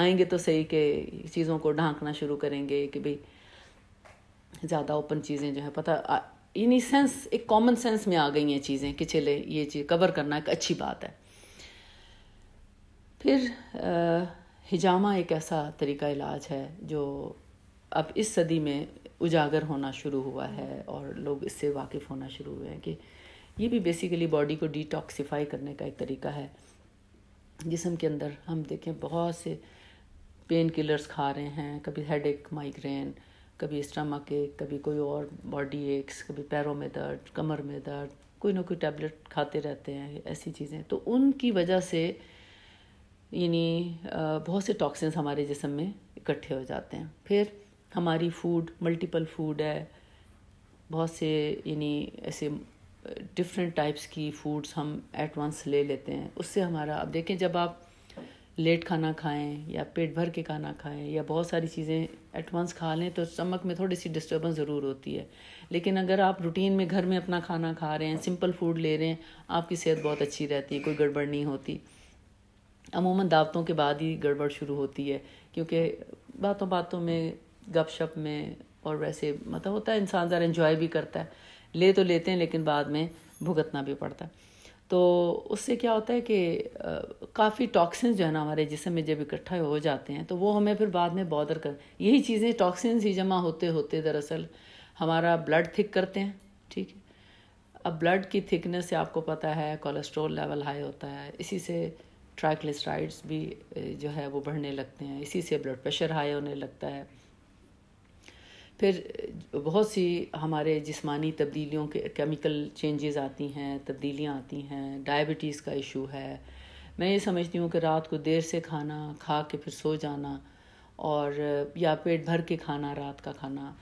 आएंगे तो सही कि चीज़ों को ढांकना शुरू करेंगे कि भाई ज़्यादा ओपन चीज़ें जो है पता यानी सेंस एक कॉमन सेंस में आ गई हैं चीज़ें कि चले ये चीज़ कवर करना एक अच्छी बात है फिर हिजामा एक ऐसा तरीका इलाज है जो अब इस सदी में उजागर होना शुरू हुआ है और लोग इससे वाकिफ़ होना शुरू हुए हैं कि ये भी बेसिकली बॉडी को डिटॉक्सीफाई करने का एक तरीका है जिसम के अंदर हम देखें बहुत से पेन किलर्स खा रहे हैं कभी हेड एक माइग्रेन कभी स्टमक एक कभी कोई और बॉडी एक्स कभी पैरों में दर्द कमर में दर्द कोई ना कोई टैबलेट खाते रहते हैं ऐसी चीज़ें तो उनकी वजह से यानी बहुत से टॉक्सिन्स हमारे जिसम में इकट्ठे हो जाते हैं फिर हमारी फूड मल्टीपल फूड है बहुत से यानी ऐसे डिफरेंट टाइप्स की फूड्स हम एट वंस ले लेते हैं उससे हमारा अब देखें जब आप लेट खाना खाएं या पेट भर के खाना खाएं या बहुत सारी चीज़ें वंस खा लें तो स्टमक में थोड़ी सी डिस्टर्बेंस ज़रूर होती है लेकिन अगर आप रूटीन में घर में अपना खाना खा रहे हैं सिंपल फूड ले रहे हैं आपकी सेहत बहुत अच्छी रहती है कोई गड़बड़ नहीं होती अमूमन दावतों के बाद ही गड़बड़ शुरू होती है क्योंकि बातों बातों में गपशप में और वैसे मतलब होता है इंसान ज़रा इन्जॉय भी करता है ले तो लेते हैं लेकिन बाद में भुगतना भी पड़ता है तो उससे क्या होता है कि काफ़ी टॉक्सिन्स जो है ना हमारे जिसम में जब इकट्ठा हो जाते हैं तो वो हमें फिर बाद में बॉदर कर यही चीज़ें टॉक्सिन्स ही जमा होते होते दरअसल हमारा ब्लड थिक करते हैं ठीक है अब ब्लड की थिकनेस से आपको पता है कोलेस्ट्रॉल लेवल हाई होता है इसी से ट्राइक्लिसराइड्स भी जो है वो बढ़ने लगते हैं इसी से ब्लड प्रेशर हाई होने लगता है फिर बहुत सी हमारे जिस्मानी तब्दीलियों के केमिकल चेंजेस आती हैं तब्दीलियाँ आती हैं डायबिटीज़ का इशू है मैं ये समझती हूँ कि रात को देर से खाना खा के फिर सो जाना और या पेट भर के खाना रात का खाना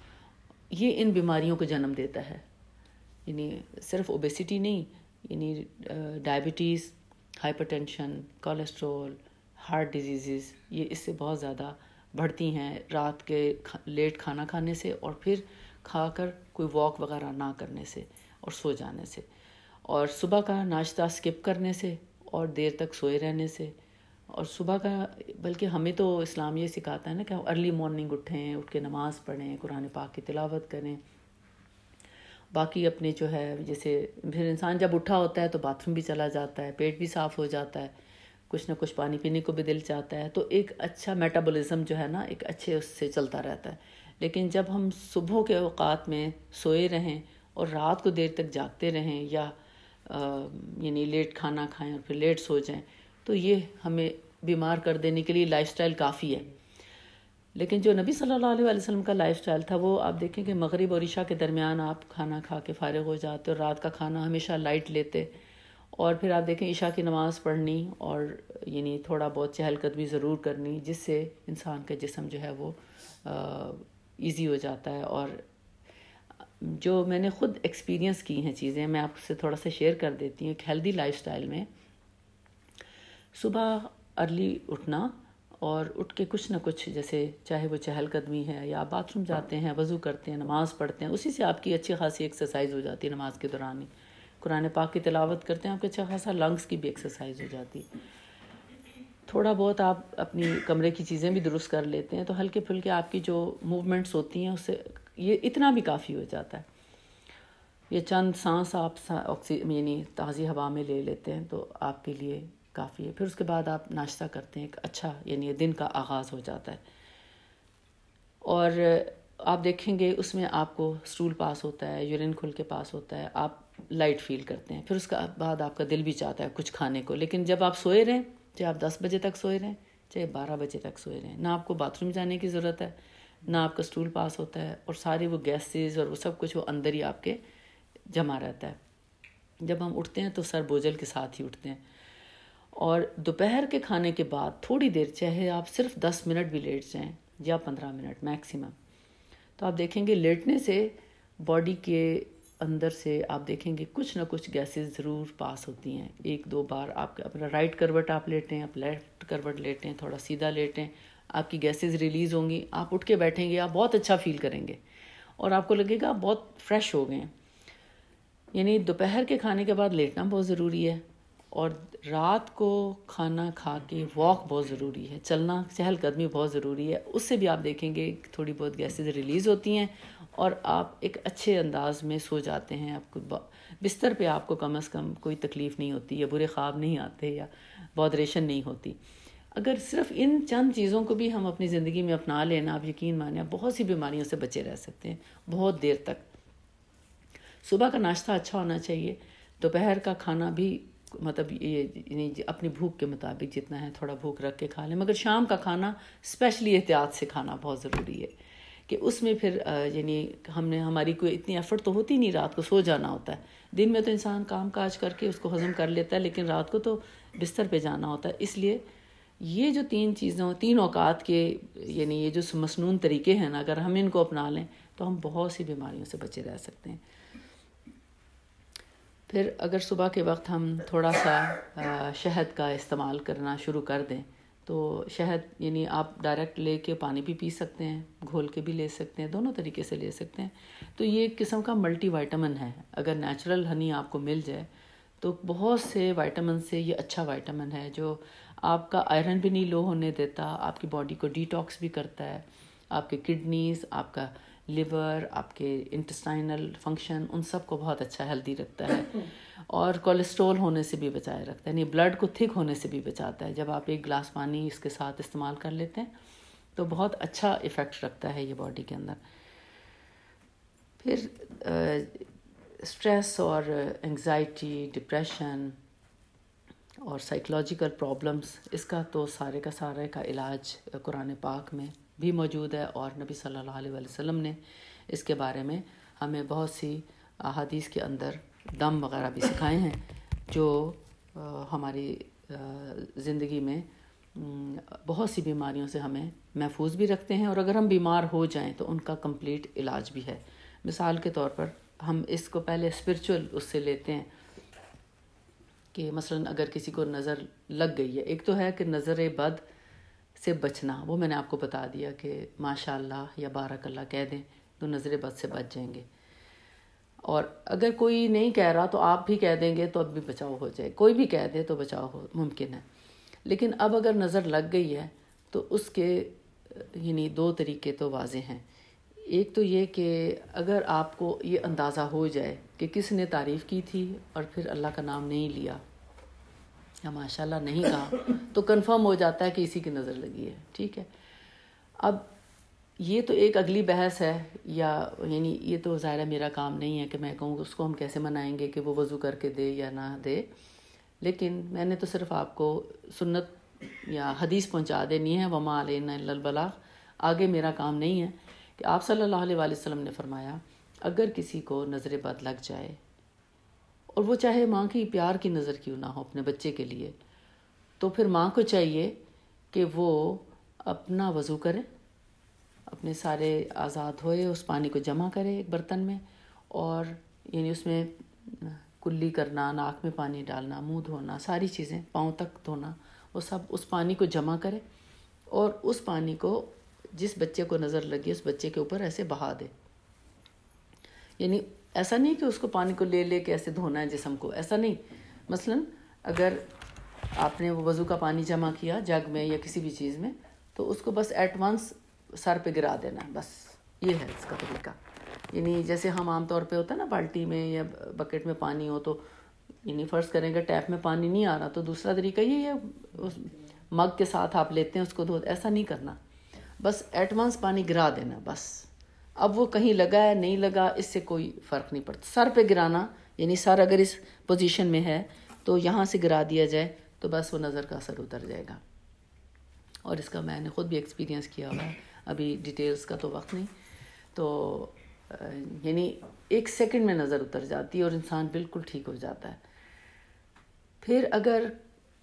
ये इन बीमारियों को जन्म देता है यानी सिर्फ ओबेसिटी नहीं यानी diabetes hypertension cholesterol heart disease ये इससे बहुत ज़्यादा बढ़ती हैं रात के खा, लेट खाना खाने से और फिर खाकर कोई वॉक वगैरह ना करने से और सो जाने से और सुबह का नाश्ता स्किप करने से और देर तक सोए रहने से और सुबह का बल्कि हमें तो इस्लाम ये सिखाता है ना कि अर्ली मॉर्निंग उठें उठ के नमाज़ पढ़ें कुरान पाक की तिलावत करें बाकी अपने जो है जैसे फिर इंसान जब उठा होता है तो बाथरूम भी चला जाता है पेट भी साफ़ हो जाता है कुछ ना कुछ पानी पीने को भी दिल चाहता है तो एक अच्छा मेटाबॉलिज्म जो है ना एक अच्छे उससे चलता रहता है लेकिन जब हम सुबह के अवकात में सोए रहें और रात को देर तक जागते रहें या यानी लेट खाना खाएं और फिर लेट सो जाएं तो ये हमें बीमार कर देने के लिए लाइफस्टाइल काफ़ी है लेकिन जो नबी सल्लल्लाहु अलैहि वसल्लम का लाइफस्टाइल था वो आप देखें कि मगरिब और ईशा के दरमियान आप खाना खा के फारग हो जाते और रात का खाना हमेशा लाइट लेते और फिर आप देखें ईशा की नमाज़ पढ़नी और यानी थोड़ा बहुत चहलकदमी ज़रूर करनी जिससे इंसान का जिसम जो है वो ईज़ी हो जाता है और जो मैंने ख़ुद एक्सपीरियंस की हैं चीज़ें मैं आपसे थोड़ा सा शेयर कर देती हूँ एक हेल्दी लाइफ में सुबह अर्ली उठना और उठ के कुछ ना कुछ जैसे चाहे वो चहलकदमी है या आप बाथरूम जाते हैं वज़ू करते हैं नमाज़ पढ़ते हैं उसी से आपकी अच्छी खासी एक्सरसाइज हो जाती है नमाज़ के दौरान ही कुरान पाक की तिलावत करते हैं आपके अच्छा खासा लंग्स की भी एक्सरसाइज हो जाती है थोड़ा बहुत आप अपनी कमरे की चीज़ें भी दुरुस्त कर लेते हैं तो हल्के फुल्के आपकी जो मूवमेंट्स होती हैं उससे ये इतना भी काफ़ी हो जाता है ये चंद सांस आप ऑक्सी यानी ताज़ी हवा में ले लेते हैं तो आपके लिए काफ़ी है फिर उसके बाद आप नाश्ता करते हैं एक अच्छा यानी दिन का आगाज़ हो जाता है और आप देखेंगे उसमें आपको स्टूल पास होता है यूरिन खुल के पास होता है आप लाइट फील करते हैं फिर उसके बाद आपका दिल भी चाहता है कुछ खाने को लेकिन जब आप सोए रहें चाहे आप दस बजे तक सोए रहें चाहे बारह बजे तक सोए रहें ना आपको बाथरूम जाने की ज़रूरत है ना आपका स्टूल पास होता है और सारे वो गैसेज और वो सब कुछ वो अंदर ही आपके जमा रहता है जब हम उठते हैं तो सर बोझल के साथ ही उठते हैं और दोपहर के खाने के बाद थोड़ी देर चाहे आप सिर्फ दस मिनट भी लेट जाएँ या पंद्रह मिनट मैक्सिमम तो आप देखेंगे लेटने से बॉडी के अंदर से आप देखेंगे कुछ ना कुछ गैसेस ज़रूर पास होती हैं एक दो बार आप अपना राइट करवट आप लेटें आप लेफ्ट करवट लेटें थोड़ा सीधा लेटें आपकी गैसेस रिलीज़ होंगी आप उठ के बैठेंगे आप बहुत अच्छा फील करेंगे और आपको लगेगा आप बहुत फ्रेश हो गए हैं यानी दोपहर के खाने के बाद लेटना बहुत ज़रूरी है और रात को खाना खा के वॉक बहुत ज़रूरी है चलना चहलकदमी बहुत ज़रूरी है उससे भी आप देखेंगे थोड़ी बहुत गैसेज रिलीज़ होती हैं और आप एक अच्छे अंदाज में सो जाते हैं आपको बिस्तर पे आपको कम अज़ कम कोई तकलीफ़ नहीं होती या बुरे ख्वाब नहीं आते या बॉदरेशन नहीं होती अगर सिर्फ इन चंद चीज़ों को भी हम अपनी ज़िंदगी में अपना लेना आप यकीन माने आप बहुत सी बीमारियों से बचे रह सकते हैं बहुत देर तक सुबह का नाश्ता अच्छा होना चाहिए दोपहर का खाना भी मतलब ये अपनी भूख के मुताबिक जितना है थोड़ा भूख रख के खा लें मगर शाम का खाना स्पेशली एहतियात से खाना बहुत ज़रूरी है कि उसमें फिर यानी हमने हमारी कोई इतनी एफर्ट तो होती नहीं रात को सो जाना होता है दिन में तो इंसान काम काज करके उसको हजम कर लेता है लेकिन रात को तो बिस्तर पे जाना होता है इसलिए ये जो तीन चीज़ों तीन औकात के यानी ये जो मसनून तरीके हैं ना अगर हम इनको अपना लें तो हम बहुत सी बीमारियों से बचे रह सकते हैं फिर अगर सुबह के वक्त हम थोड़ा सा शहद का इस्तेमाल करना शुरू कर दें तो शहद यानी आप डायरेक्ट ले के पानी भी पी सकते हैं घोल के भी ले सकते हैं दोनों तरीके से ले सकते हैं तो ये एक किस्म का मल्टी वाइटामिन है अगर नेचुरल हनी आपको मिल जाए तो बहुत से वाइटामिन से ये अच्छा वाइटामिन है जो आपका आयरन भी नहीं लो होने देता आपकी बॉडी को डिटॉक्स भी करता है आपके किडनीज़ आपका लिवर आपके इंटेस्टाइनल फंक्शन उन सब को बहुत अच्छा हेल्दी रखता है और कोलेस्ट्रॉल होने से भी बचाए रखता है यानी ब्लड को थिक होने से भी बचाता है जब आप एक ग्लास पानी इसके साथ इस्तेमाल कर लेते हैं तो बहुत अच्छा इफ़ेक्ट रखता है ये बॉडी के अंदर फिर स्ट्रेस और एंजाइटी डिप्रेशन और साइकोलॉजिकल प्रॉब्लम्स इसका तो सारे का सारे का इलाज कुरान पाक में भी मौजूद है और नबी सल्लल्लाहु अलैहि वसल्लम ने इसके बारे में हमें बहुत सी अहादीस के अंदर दम वगैरह भी सिखाए हैं जो हमारी ज़िंदगी में बहुत सी बीमारियों से हमें महफूज भी रखते हैं और अगर हम बीमार हो जाएं तो उनका कंप्लीट इलाज भी है मिसाल के तौर पर हम इसको पहले स्पिरिचुअल उससे लेते हैं कि मसलन अगर किसी को नज़र लग गई है एक तो है कि नज़र बद से बचना वो मैंने आपको बता दिया कि माशाल्लाह या बारकल्ला कह दें तो नज़र बद से बच जाएंगे और अगर कोई नहीं कह रहा तो आप भी कह देंगे तो अब भी बचाव हो जाए कोई भी कह दे तो बचाव हो मुमकिन है लेकिन अब अगर नज़र लग गई है तो उसके यानी दो तरीके तो वाजे हैं एक तो ये कि अगर आपको ये अंदाज़ा हो जाए कि किसने तारीफ़ की थी और फिर अल्लाह का नाम नहीं लिया या माशाल्लाह नहीं कहा तो कंफर्म हो जाता है कि इसी की नज़र लगी है ठीक है अब ये तो एक अगली बहस है या यानी ये तो ज़ाहिर मेरा काम नहीं है कि मैं कहूँ उसको हम कैसे मनाएंगे कि वो वज़ू करके दे या ना दे लेकिन मैंने तो सिर्फ आपको सुन्नत या हदीस पहुँचा देनी है वमा अलबला आगे मेरा काम नहीं है कि आप सल्लल्लाहु अलैहि वसल्लम ने फरमाया अगर किसी को नज़र बद लग जाए और वो चाहे माँ की प्यार की नज़र क्यों ना हो अपने बच्चे के लिए तो फिर माँ को चाहिए कि वो अपना वज़ू करें अपने सारे आज़ाद होए उस पानी को जमा करे एक बर्तन में और यानी उसमें कुल्ली करना नाक में पानी डालना मुंह धोना सारी चीज़ें पाँव तक धोना वो सब उस पानी को जमा करे और उस पानी को जिस बच्चे को नज़र लगी उस बच्चे के ऊपर ऐसे बहा दे यानी ऐसा नहीं कि उसको पानी को ले ले के ऐसे धोना है जिसम को ऐसा नहीं मसलन अगर आपने वो वज़ू का पानी जमा किया जग में या किसी भी चीज़ में तो उसको बस एट वंस सर पे गिरा देना है बस ये है इसका तरीका यानी जैसे हम आमतौर पे होता है ना बाल्टी में या बकेट में पानी हो तो यानी फ़र्ज़ करें अगर टैप में पानी नहीं आ रहा तो दूसरा तरीका ये है उस मग के साथ आप लेते हैं उसको धो ऐसा नहीं करना बस एट वंस पानी गिरा देना बस अब वो कहीं लगा है नहीं लगा इससे कोई फ़र्क नहीं पड़ता सर पे गिराना यानी सर अगर इस पोजीशन में है तो यहाँ से गिरा दिया जाए तो बस वो नज़र का असर उतर जाएगा और इसका मैंने ख़ुद भी एक्सपीरियंस किया हुआ है अभी डिटेल्स का तो वक्त नहीं तो यानी एक सेकंड में नज़र उतर जाती है और इंसान बिल्कुल ठीक हो जाता है फिर अगर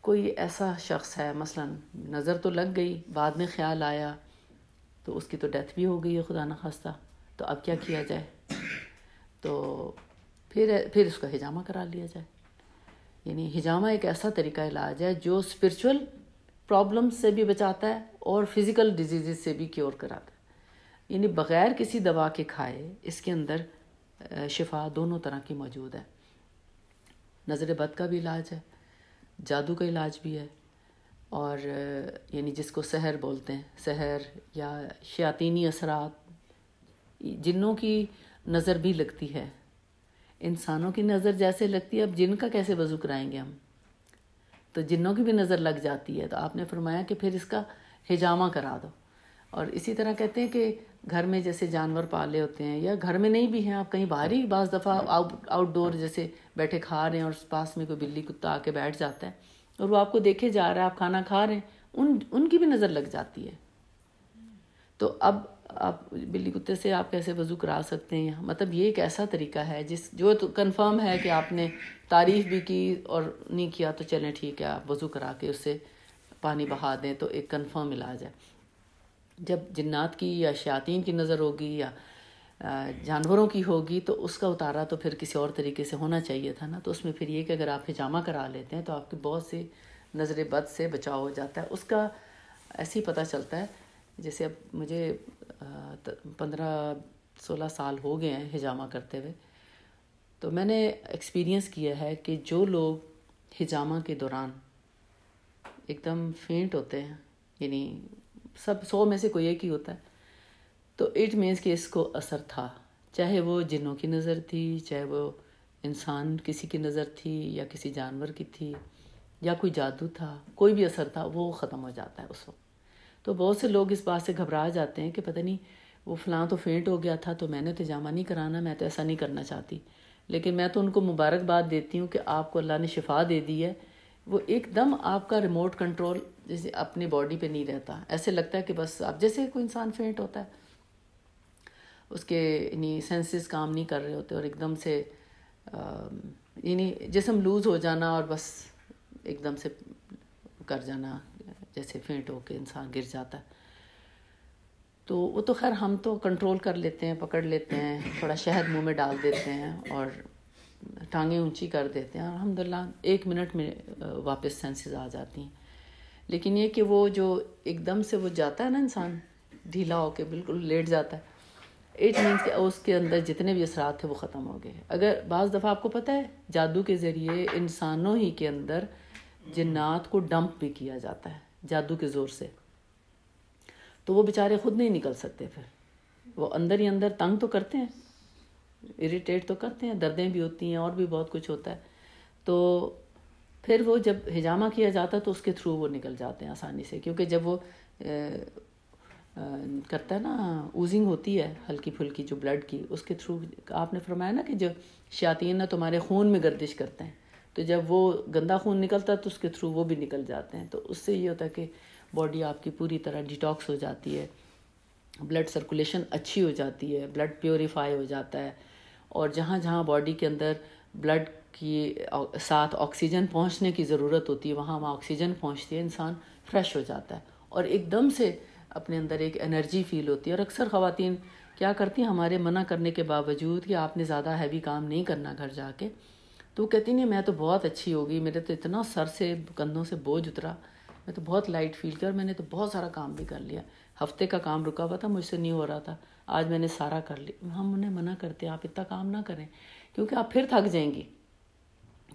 कोई ऐसा शख्स है मसलन नज़र तो लग गई बाद में ख्याल आया तो उसकी तो डेथ भी हो गई है खुदा न खास्ता तो अब क्या किया जाए तो फिर फिर उसका हिजामा करा लिया जाए यानी हिजामा एक ऐसा तरीका इलाज है जो स्पिरिचुअल प्रॉब्लम से भी बचाता है और फिज़िकल डिजीज़ से भी क्योर कराता है यानी बग़ैर किसी दवा के खाए इसके अंदर शिफा दोनों तरह की मौजूद है नज़र बद का भी इलाज है जादू का इलाज भी है और यानी जिसको सहर बोलते हैं सहर या शयातीनी असरात जिनों की नज़र भी लगती है इंसानों की नज़र जैसे लगती है अब जिन का कैसे वजू कराएंगे हम तो जिनों की भी नज़र लग जाती है तो आपने फरमाया कि फिर इसका हिजामा करा दो और इसी तरह कहते हैं कि घर में जैसे जानवर पाले होते हैं या घर में नहीं भी हैं आप कहीं बाहर ही बाज़ दफ़ा आउट आउटडोर जैसे बैठे खा रहे हैं और पास में कोई बिल्ली कुत्ता आके बैठ जाता है और वो आपको देखे जा रहा है आप खाना खा रहे हैं उन उनकी भी नज़र लग जाती है तो अब आप बिल्ली कुत्ते से आप कैसे वज़ू करा सकते हैं मतलब ये एक ऐसा तरीका है जिस जो तो कन्फर्म है कि आपने तारीफ़ भी की और नहीं किया तो चलें ठीक है आप वज़ू करा के उससे पानी बहा दें तो एक कन्फर्म इलाज है जब जन्नात की या शयातीन की नज़र होगी या जानवरों की होगी तो उसका उतारा तो फिर किसी और तरीके से होना चाहिए था ना तो उसमें फिर ये कि अगर आप हिजामा करा लेते हैं तो आपकी बहुत सी नज़र बद से बचाव हो जाता है उसका ऐसे ही पता चलता है जैसे अब मुझे पंद्रह सोलह साल हो गए हैं हिजामा करते हुए तो मैंने एक्सपीरियंस किया है कि जो लोग हिजामा के दौरान एकदम फेंट होते हैं यानी सब सौ में से कोई एक ही होता है तो इट मीन्स कि इसको असर था चाहे वो जिनों की नज़र थी चाहे वो इंसान किसी की नज़र थी या किसी जानवर की थी या कोई जादू था कोई भी असर था वो ख़त्म हो जाता है उस वक्त तो बहुत से लोग इस बात से घबरा जाते हैं कि पता नहीं वो फलां तो फेंट हो गया था तो मैंने तो जामा नहीं कराना मैं तो ऐसा नहीं करना चाहती लेकिन मैं तो उनको मुबारकबाद देती हूँ कि आपको अल्लाह ने शिफा दे दी है वो एकदम आपका रिमोट कंट्रोल जैसे अपनी बॉडी पे नहीं रहता ऐसे लगता है कि बस आप जैसे कोई इंसान फेंट होता है उसके यानी सेंसेस काम नहीं कर रहे होते और एकदम से यानी जिसम लूज़ हो जाना और बस एकदम से कर जाना जैसे फेंट हो के इंसान गिर जाता है तो वो तो खैर हम तो कंट्रोल कर लेते हैं पकड़ लेते हैं थोड़ा शहद मुंह में डाल देते हैं और टांगे ऊंची कर देते हैं अलहमदिल्ला एक मिनट में वापस सेंसेस आ जाती हैं लेकिन ये कि वो जो एकदम से वो जाता है ना इंसान ढीला होके बिल्कुल लेट जाता है इट मीन्स कि उसके अंदर जितने भी असरात थे वो ख़त्म हो गए अगर बज़ दफ़ा आपको पता है जादू के ज़रिए इंसानों ही के अंदर जन्ात को डंप भी किया जाता है जादू के ज़ोर से तो वो बेचारे ख़ुद नहीं निकल सकते फिर वो अंदर ही अंदर तंग तो करते हैं इरीटेट तो करते हैं दर्दें भी होती हैं और भी बहुत कुछ होता है तो फिर वो जब हिजामा किया जाता है तो उसके थ्रू वो निकल जाते हैं आसानी से क्योंकि जब वो करता है ना ऊजिंग होती है हल्की फुल्की जो ब्लड की उसके थ्रू आपने फरमाया ना कि जो शयातीन ना तुम्हारे खून में गर्दिश करते हैं तो जब वो गंदा खून निकलता है तो उसके थ्रू वो भी निकल जाते हैं तो उससे ये होता है कि बॉडी आपकी पूरी तरह डिटॉक्स हो जाती है ब्लड सर्कुलेशन अच्छी हो जाती है ब्लड प्योरीफाई हो जाता है और जहाँ जहाँ बॉडी के अंदर ब्लड की साथ ऑक्सीजन पहुँचने की ज़रूरत होती है वहाँ वहाँ ऑक्सीजन पहुँचती है इंसान फ्रेश हो जाता है और एकदम से अपने अंदर एक एनर्जी फील होती है और अक्सर ख़वातीन क्या करती हैं हमारे मना करने के बावजूद कि आपने ज़्यादा हैवी काम नहीं करना घर जाके तो कहती नहीं मैं तो बहुत अच्छी होगी मेरे तो इतना सर से कंधों से बोझ उतरा मैं तो बहुत लाइट फील किया और मैंने तो बहुत सारा काम भी कर लिया हफ्ते का काम रुका हुआ था मुझसे नहीं हो रहा था आज मैंने सारा कर लिया हम उन्हें मना करते हैं आप इतना काम ना करें क्योंकि आप फिर थक जाएंगी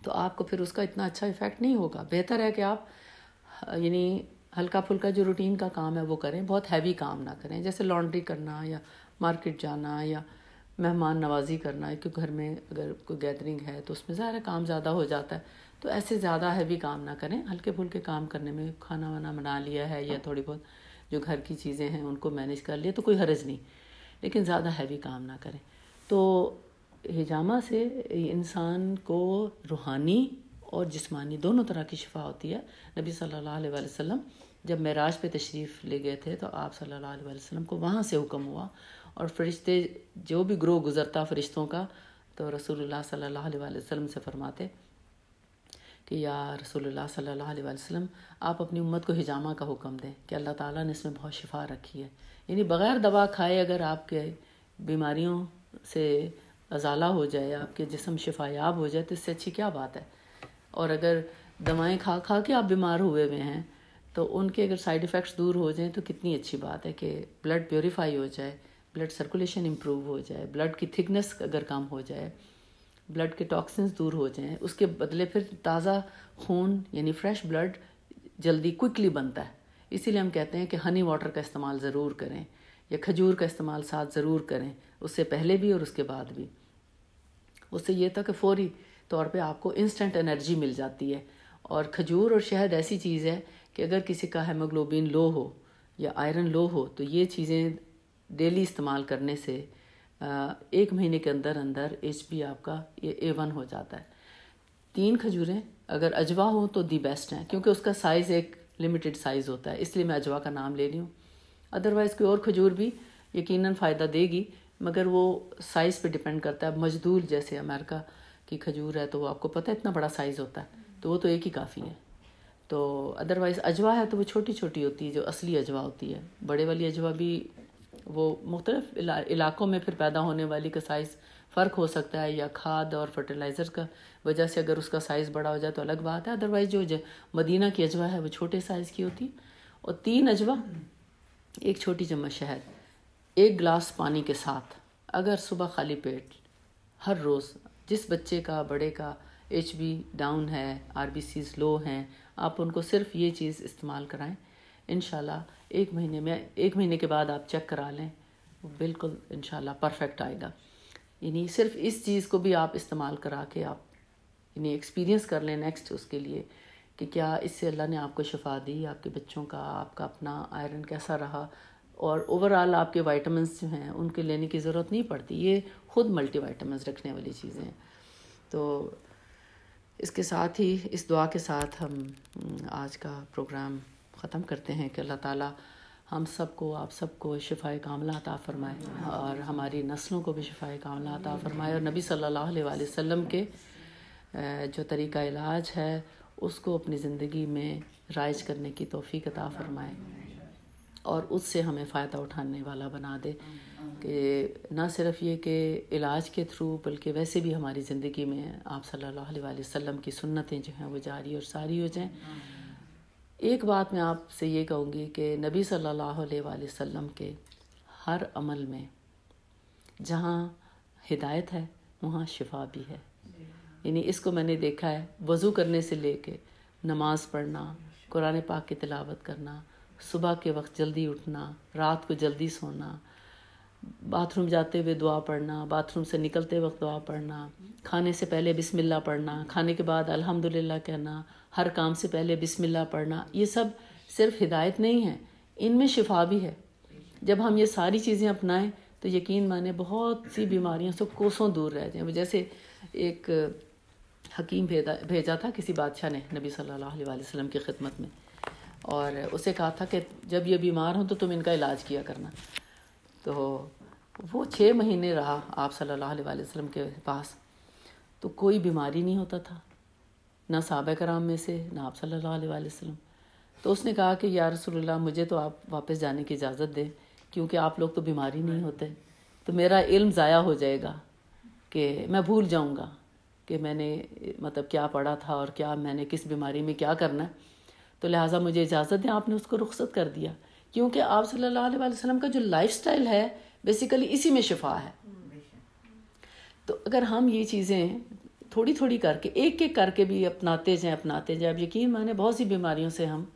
तो आपको फिर उसका इतना अच्छा इफेक्ट नहीं होगा बेहतर है कि आप यानी हल्का फुल्का जो रूटीन का काम है वो करें बहुत हैवी काम ना करें जैसे लॉन्ड्री करना या मार्केट जाना या मेहमान नवाजी करना है क्योंकि घर में अगर कोई गैदरिंग है तो उसमें ज़्यादा काम ज़्यादा हो जाता है तो ऐसे ज़्यादा हैवी काम ना करें हल्के फुल्के काम करने में खाना वाना बना लिया है या थोड़ी बहुत जो घर की चीज़ें हैं उनको मैनेज कर लिया तो कोई हर्ज नहीं लेकिन ज़्यादा हैवी काम ना करें तो हिजामा से इंसान को रूहानी और जिस्मानी दोनों तरह की शिफा होती है नबी सल्लल्लाहु अलैहि वसल्लम जब मेराज पे तशरीफ़ ले गए थे तो आप सल्लल्लाहु अलैहि वसल्लम को वहाँ से हुक्म हुआ और फरिश्ते जो भी ग्रोह गुज़रता फरिश्तों का तो रसूलुल्लाह सल्लल्लाहु अलैहि वसल्लम से फरमाते कि या रसूलुल्लाह सल्लल्लाहु अलैहि वसल्लम आप अपनी उम्मत को हिजामा का हुक्म दें कि अल्लाह ताला ने इसमें बहुत शिफा रखी है यानी बग़ैर दवा खाए अगर आपके बीमारियों से अजाला हो जाए आपके जिसम शिफायाब हो जाए तो इससे अच्छी क्या बात है और अगर दवाएं खा खा के आप बीमार हुए हुए हैं तो उनके अगर साइड इफ़ेक्ट्स दूर हो जाएं तो कितनी अच्छी बात है कि ब्लड प्योरीफाई हो जाए ब्लड सर्कुलेशन इम्प्रूव हो जाए ब्लड की थिकनेस अगर कम हो जाए ब्लड के टॉक्सिन्स दूर हो जाएं उसके बदले फिर ताज़ा खून यानी फ्रेश ब्लड जल्दी क्विकली बनता है इसीलिए हम कहते हैं कि हनी वाटर का इस्तेमाल ज़रूर करें या खजूर का इस्तेमाल साथ ज़रूर करें उससे पहले भी और उसके बाद भी उससे ये था कि फौरी तौर पे आपको इंस्टेंट एनर्जी मिल जाती है और खजूर और शहद ऐसी चीज़ है कि अगर किसी का हेमोग्लोबिन लो हो या आयरन लो हो तो ये चीज़ें डेली इस्तेमाल करने से एक महीने के अंदर अंदर एच आपका ये ए वन हो जाता है तीन खजूरें अगर अजवा हो तो दी बेस्ट हैं क्योंकि उसका साइज़ एक लिमिटेड साइज़ होता है इसलिए मैं अजवा का नाम ले रही हूँ अदरवाइज़ कोई और खजूर भी यकीनन फ़ायदा देगी मगर वो साइज़ पे डिपेंड करता है मजदूर जैसे अमेरिका की खजूर है तो वो आपको पता है इतना बड़ा साइज़ होता है तो वो तो एक ही काफ़ी है तो अदरवाइज़ अजवा है तो वो छोटी छोटी होती है जो असली अजवा होती है बड़े वाली अजवा भी वो मुख्तलिफ इला, इलाकों में फिर पैदा होने वाली का साइज़ फ़र्क हो सकता है या खाद और फर्टिलाइज़र का वजह से अगर उसका साइज़ बड़ा हो जाए तो अलग बात है अदरवाइज़ जो मदीना की अजवा है वो छोटे साइज़ की होती है और तीन अजवा एक छोटी चम्मच शहद एक गिलास पानी के साथ अगर सुबह खाली पेट हर रोज़ जिस बच्चे का बड़े का एच बी डाउन है आर बी सीज लो हैं आप उनको सिर्फ ये चीज़ इस्तेमाल कराएं इन एक महीने में एक महीने के बाद आप चेक करा लें बिल्कुल इन परफेक्ट आएगा यानी सिर्फ इस चीज़ को भी आप इस्तेमाल करा के आप यानी एक्सपीरियंस कर लें नेक्स्ट उसके लिए कि क्या इससे अल्लाह ने आपको शफा दी आपके बच्चों का आपका अपना आयरन कैसा रहा और ओवरऑल आपके वाइटमिनस जो हैं उनके लेने की ज़रूरत नहीं पड़ती ये खुद मल्टीविटामिन रखने वाली चीज़ें हैं तो इसके साथ ही इस दुआ के साथ हम हम्म, आज का प्रोग्राम ख़त्म करते हैं कि अल्लाह ताला हम सबको आप सबको शिफा कामला अता फ़रमाए और हमारी नस्लों को भी शिफाए कामला अता फ़रमाए और नबी सल्लल्लाहु अलैहि वसल्लम के जो तरीका इलाज है उसको अपनी ज़िंदगी में राइज करने की तोफ़ी अता फ़रमाए और उससे हमें फ़ायदा उठाने वाला बना दे कि ना सिर्फ ये कि इलाज के थ्रू बल्कि वैसे भी हमारी ज़िंदगी में आप सल्लल्लाहु अलैहि वसल्लम की सुन्नतें जो हैं वो जारी और सारी हो जाएं एक बात मैं आपसे ये कहूँगी कि नबी सल्लल्लाहु अलैहि वसल्लम के हर अमल में जहाँ हिदायत है वहाँ शिफा भी है यानी इसको मैंने देखा है वज़ू करने से कर नमाज़ पढ़ना कुरान पाक की तिलावत करना सुबह के वक्त जल्दी उठना रात को जल्दी सोना बाथरूम जाते हुए दुआ पढ़ना बाथरूम से निकलते वक्त दुआ पढ़ना खाने से पहले बिस्मिल्लाह पढ़ना खाने के बाद अल्हम्दुलिल्लाह कहना हर काम से पहले बिस्मिल्लाह पढ़ना ये सब सिर्फ हिदायत नहीं है इनमें शिफा भी है जब हम ये सारी चीज़ें अपनाएं तो यकीन माने बहुत सी बीमारियों से तो कोसों दूर रह जाएँ जैसे एक हकीम भेजा भेजा था किसी बादशाह ने नबी सल्लल्लाहु अलैहि वसल्लम की खिदमत में और उसे कहा था कि जब ये बीमार हो तो तुम इनका इलाज किया करना तो वो छः महीने रहा आप सल्लल्लाहु अलैहि वसल्लम के पास तो कोई बीमारी नहीं होता था ना साहब कराम में से ना आप सल्लल्लाहु अलैहि वसल्लम तो उसने कहा कि या रसोल्ला मुझे तो आप वापस जाने की इजाज़त दें क्योंकि आप लोग तो बीमारी नहीं होते तो मेरा इल्म ज़ाया हो जाएगा कि मैं भूल जाऊँगा कि मैंने मतलब क्या पढ़ा था और क्या मैंने किस बीमारी में क्या करना है तो लिहाजा मुझे इजाज़त दें आपने उसको रुख्सत कर दिया क्योंकि आप सल्लल्लाहु अलैहि वसल्लम का जो लाइफस्टाइल है बेसिकली इसी में शिफा है तो अगर हम ये चीज़ें थोड़ी थोड़ी करके एक एक करके भी अपनाते जाएं अपनाते जाएं अब यकीन माने बहुत सी बीमारियों से हम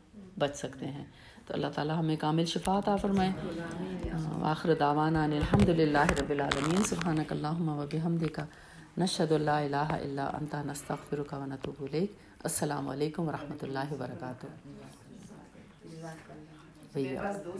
बच सकते हैं तो अल्लाह ताला हमें कामिल शफात आफरमाएँ आखिर दावाना अलहमदिल्ला रबालमीन सुबहानकल्ला वबहमद का इलाहा इल्ला अंता नस्तग़फिरुका व नतूबु इलैक अस्सलाम वालेकुम रहमतुल्लाहि वरकatuह भैया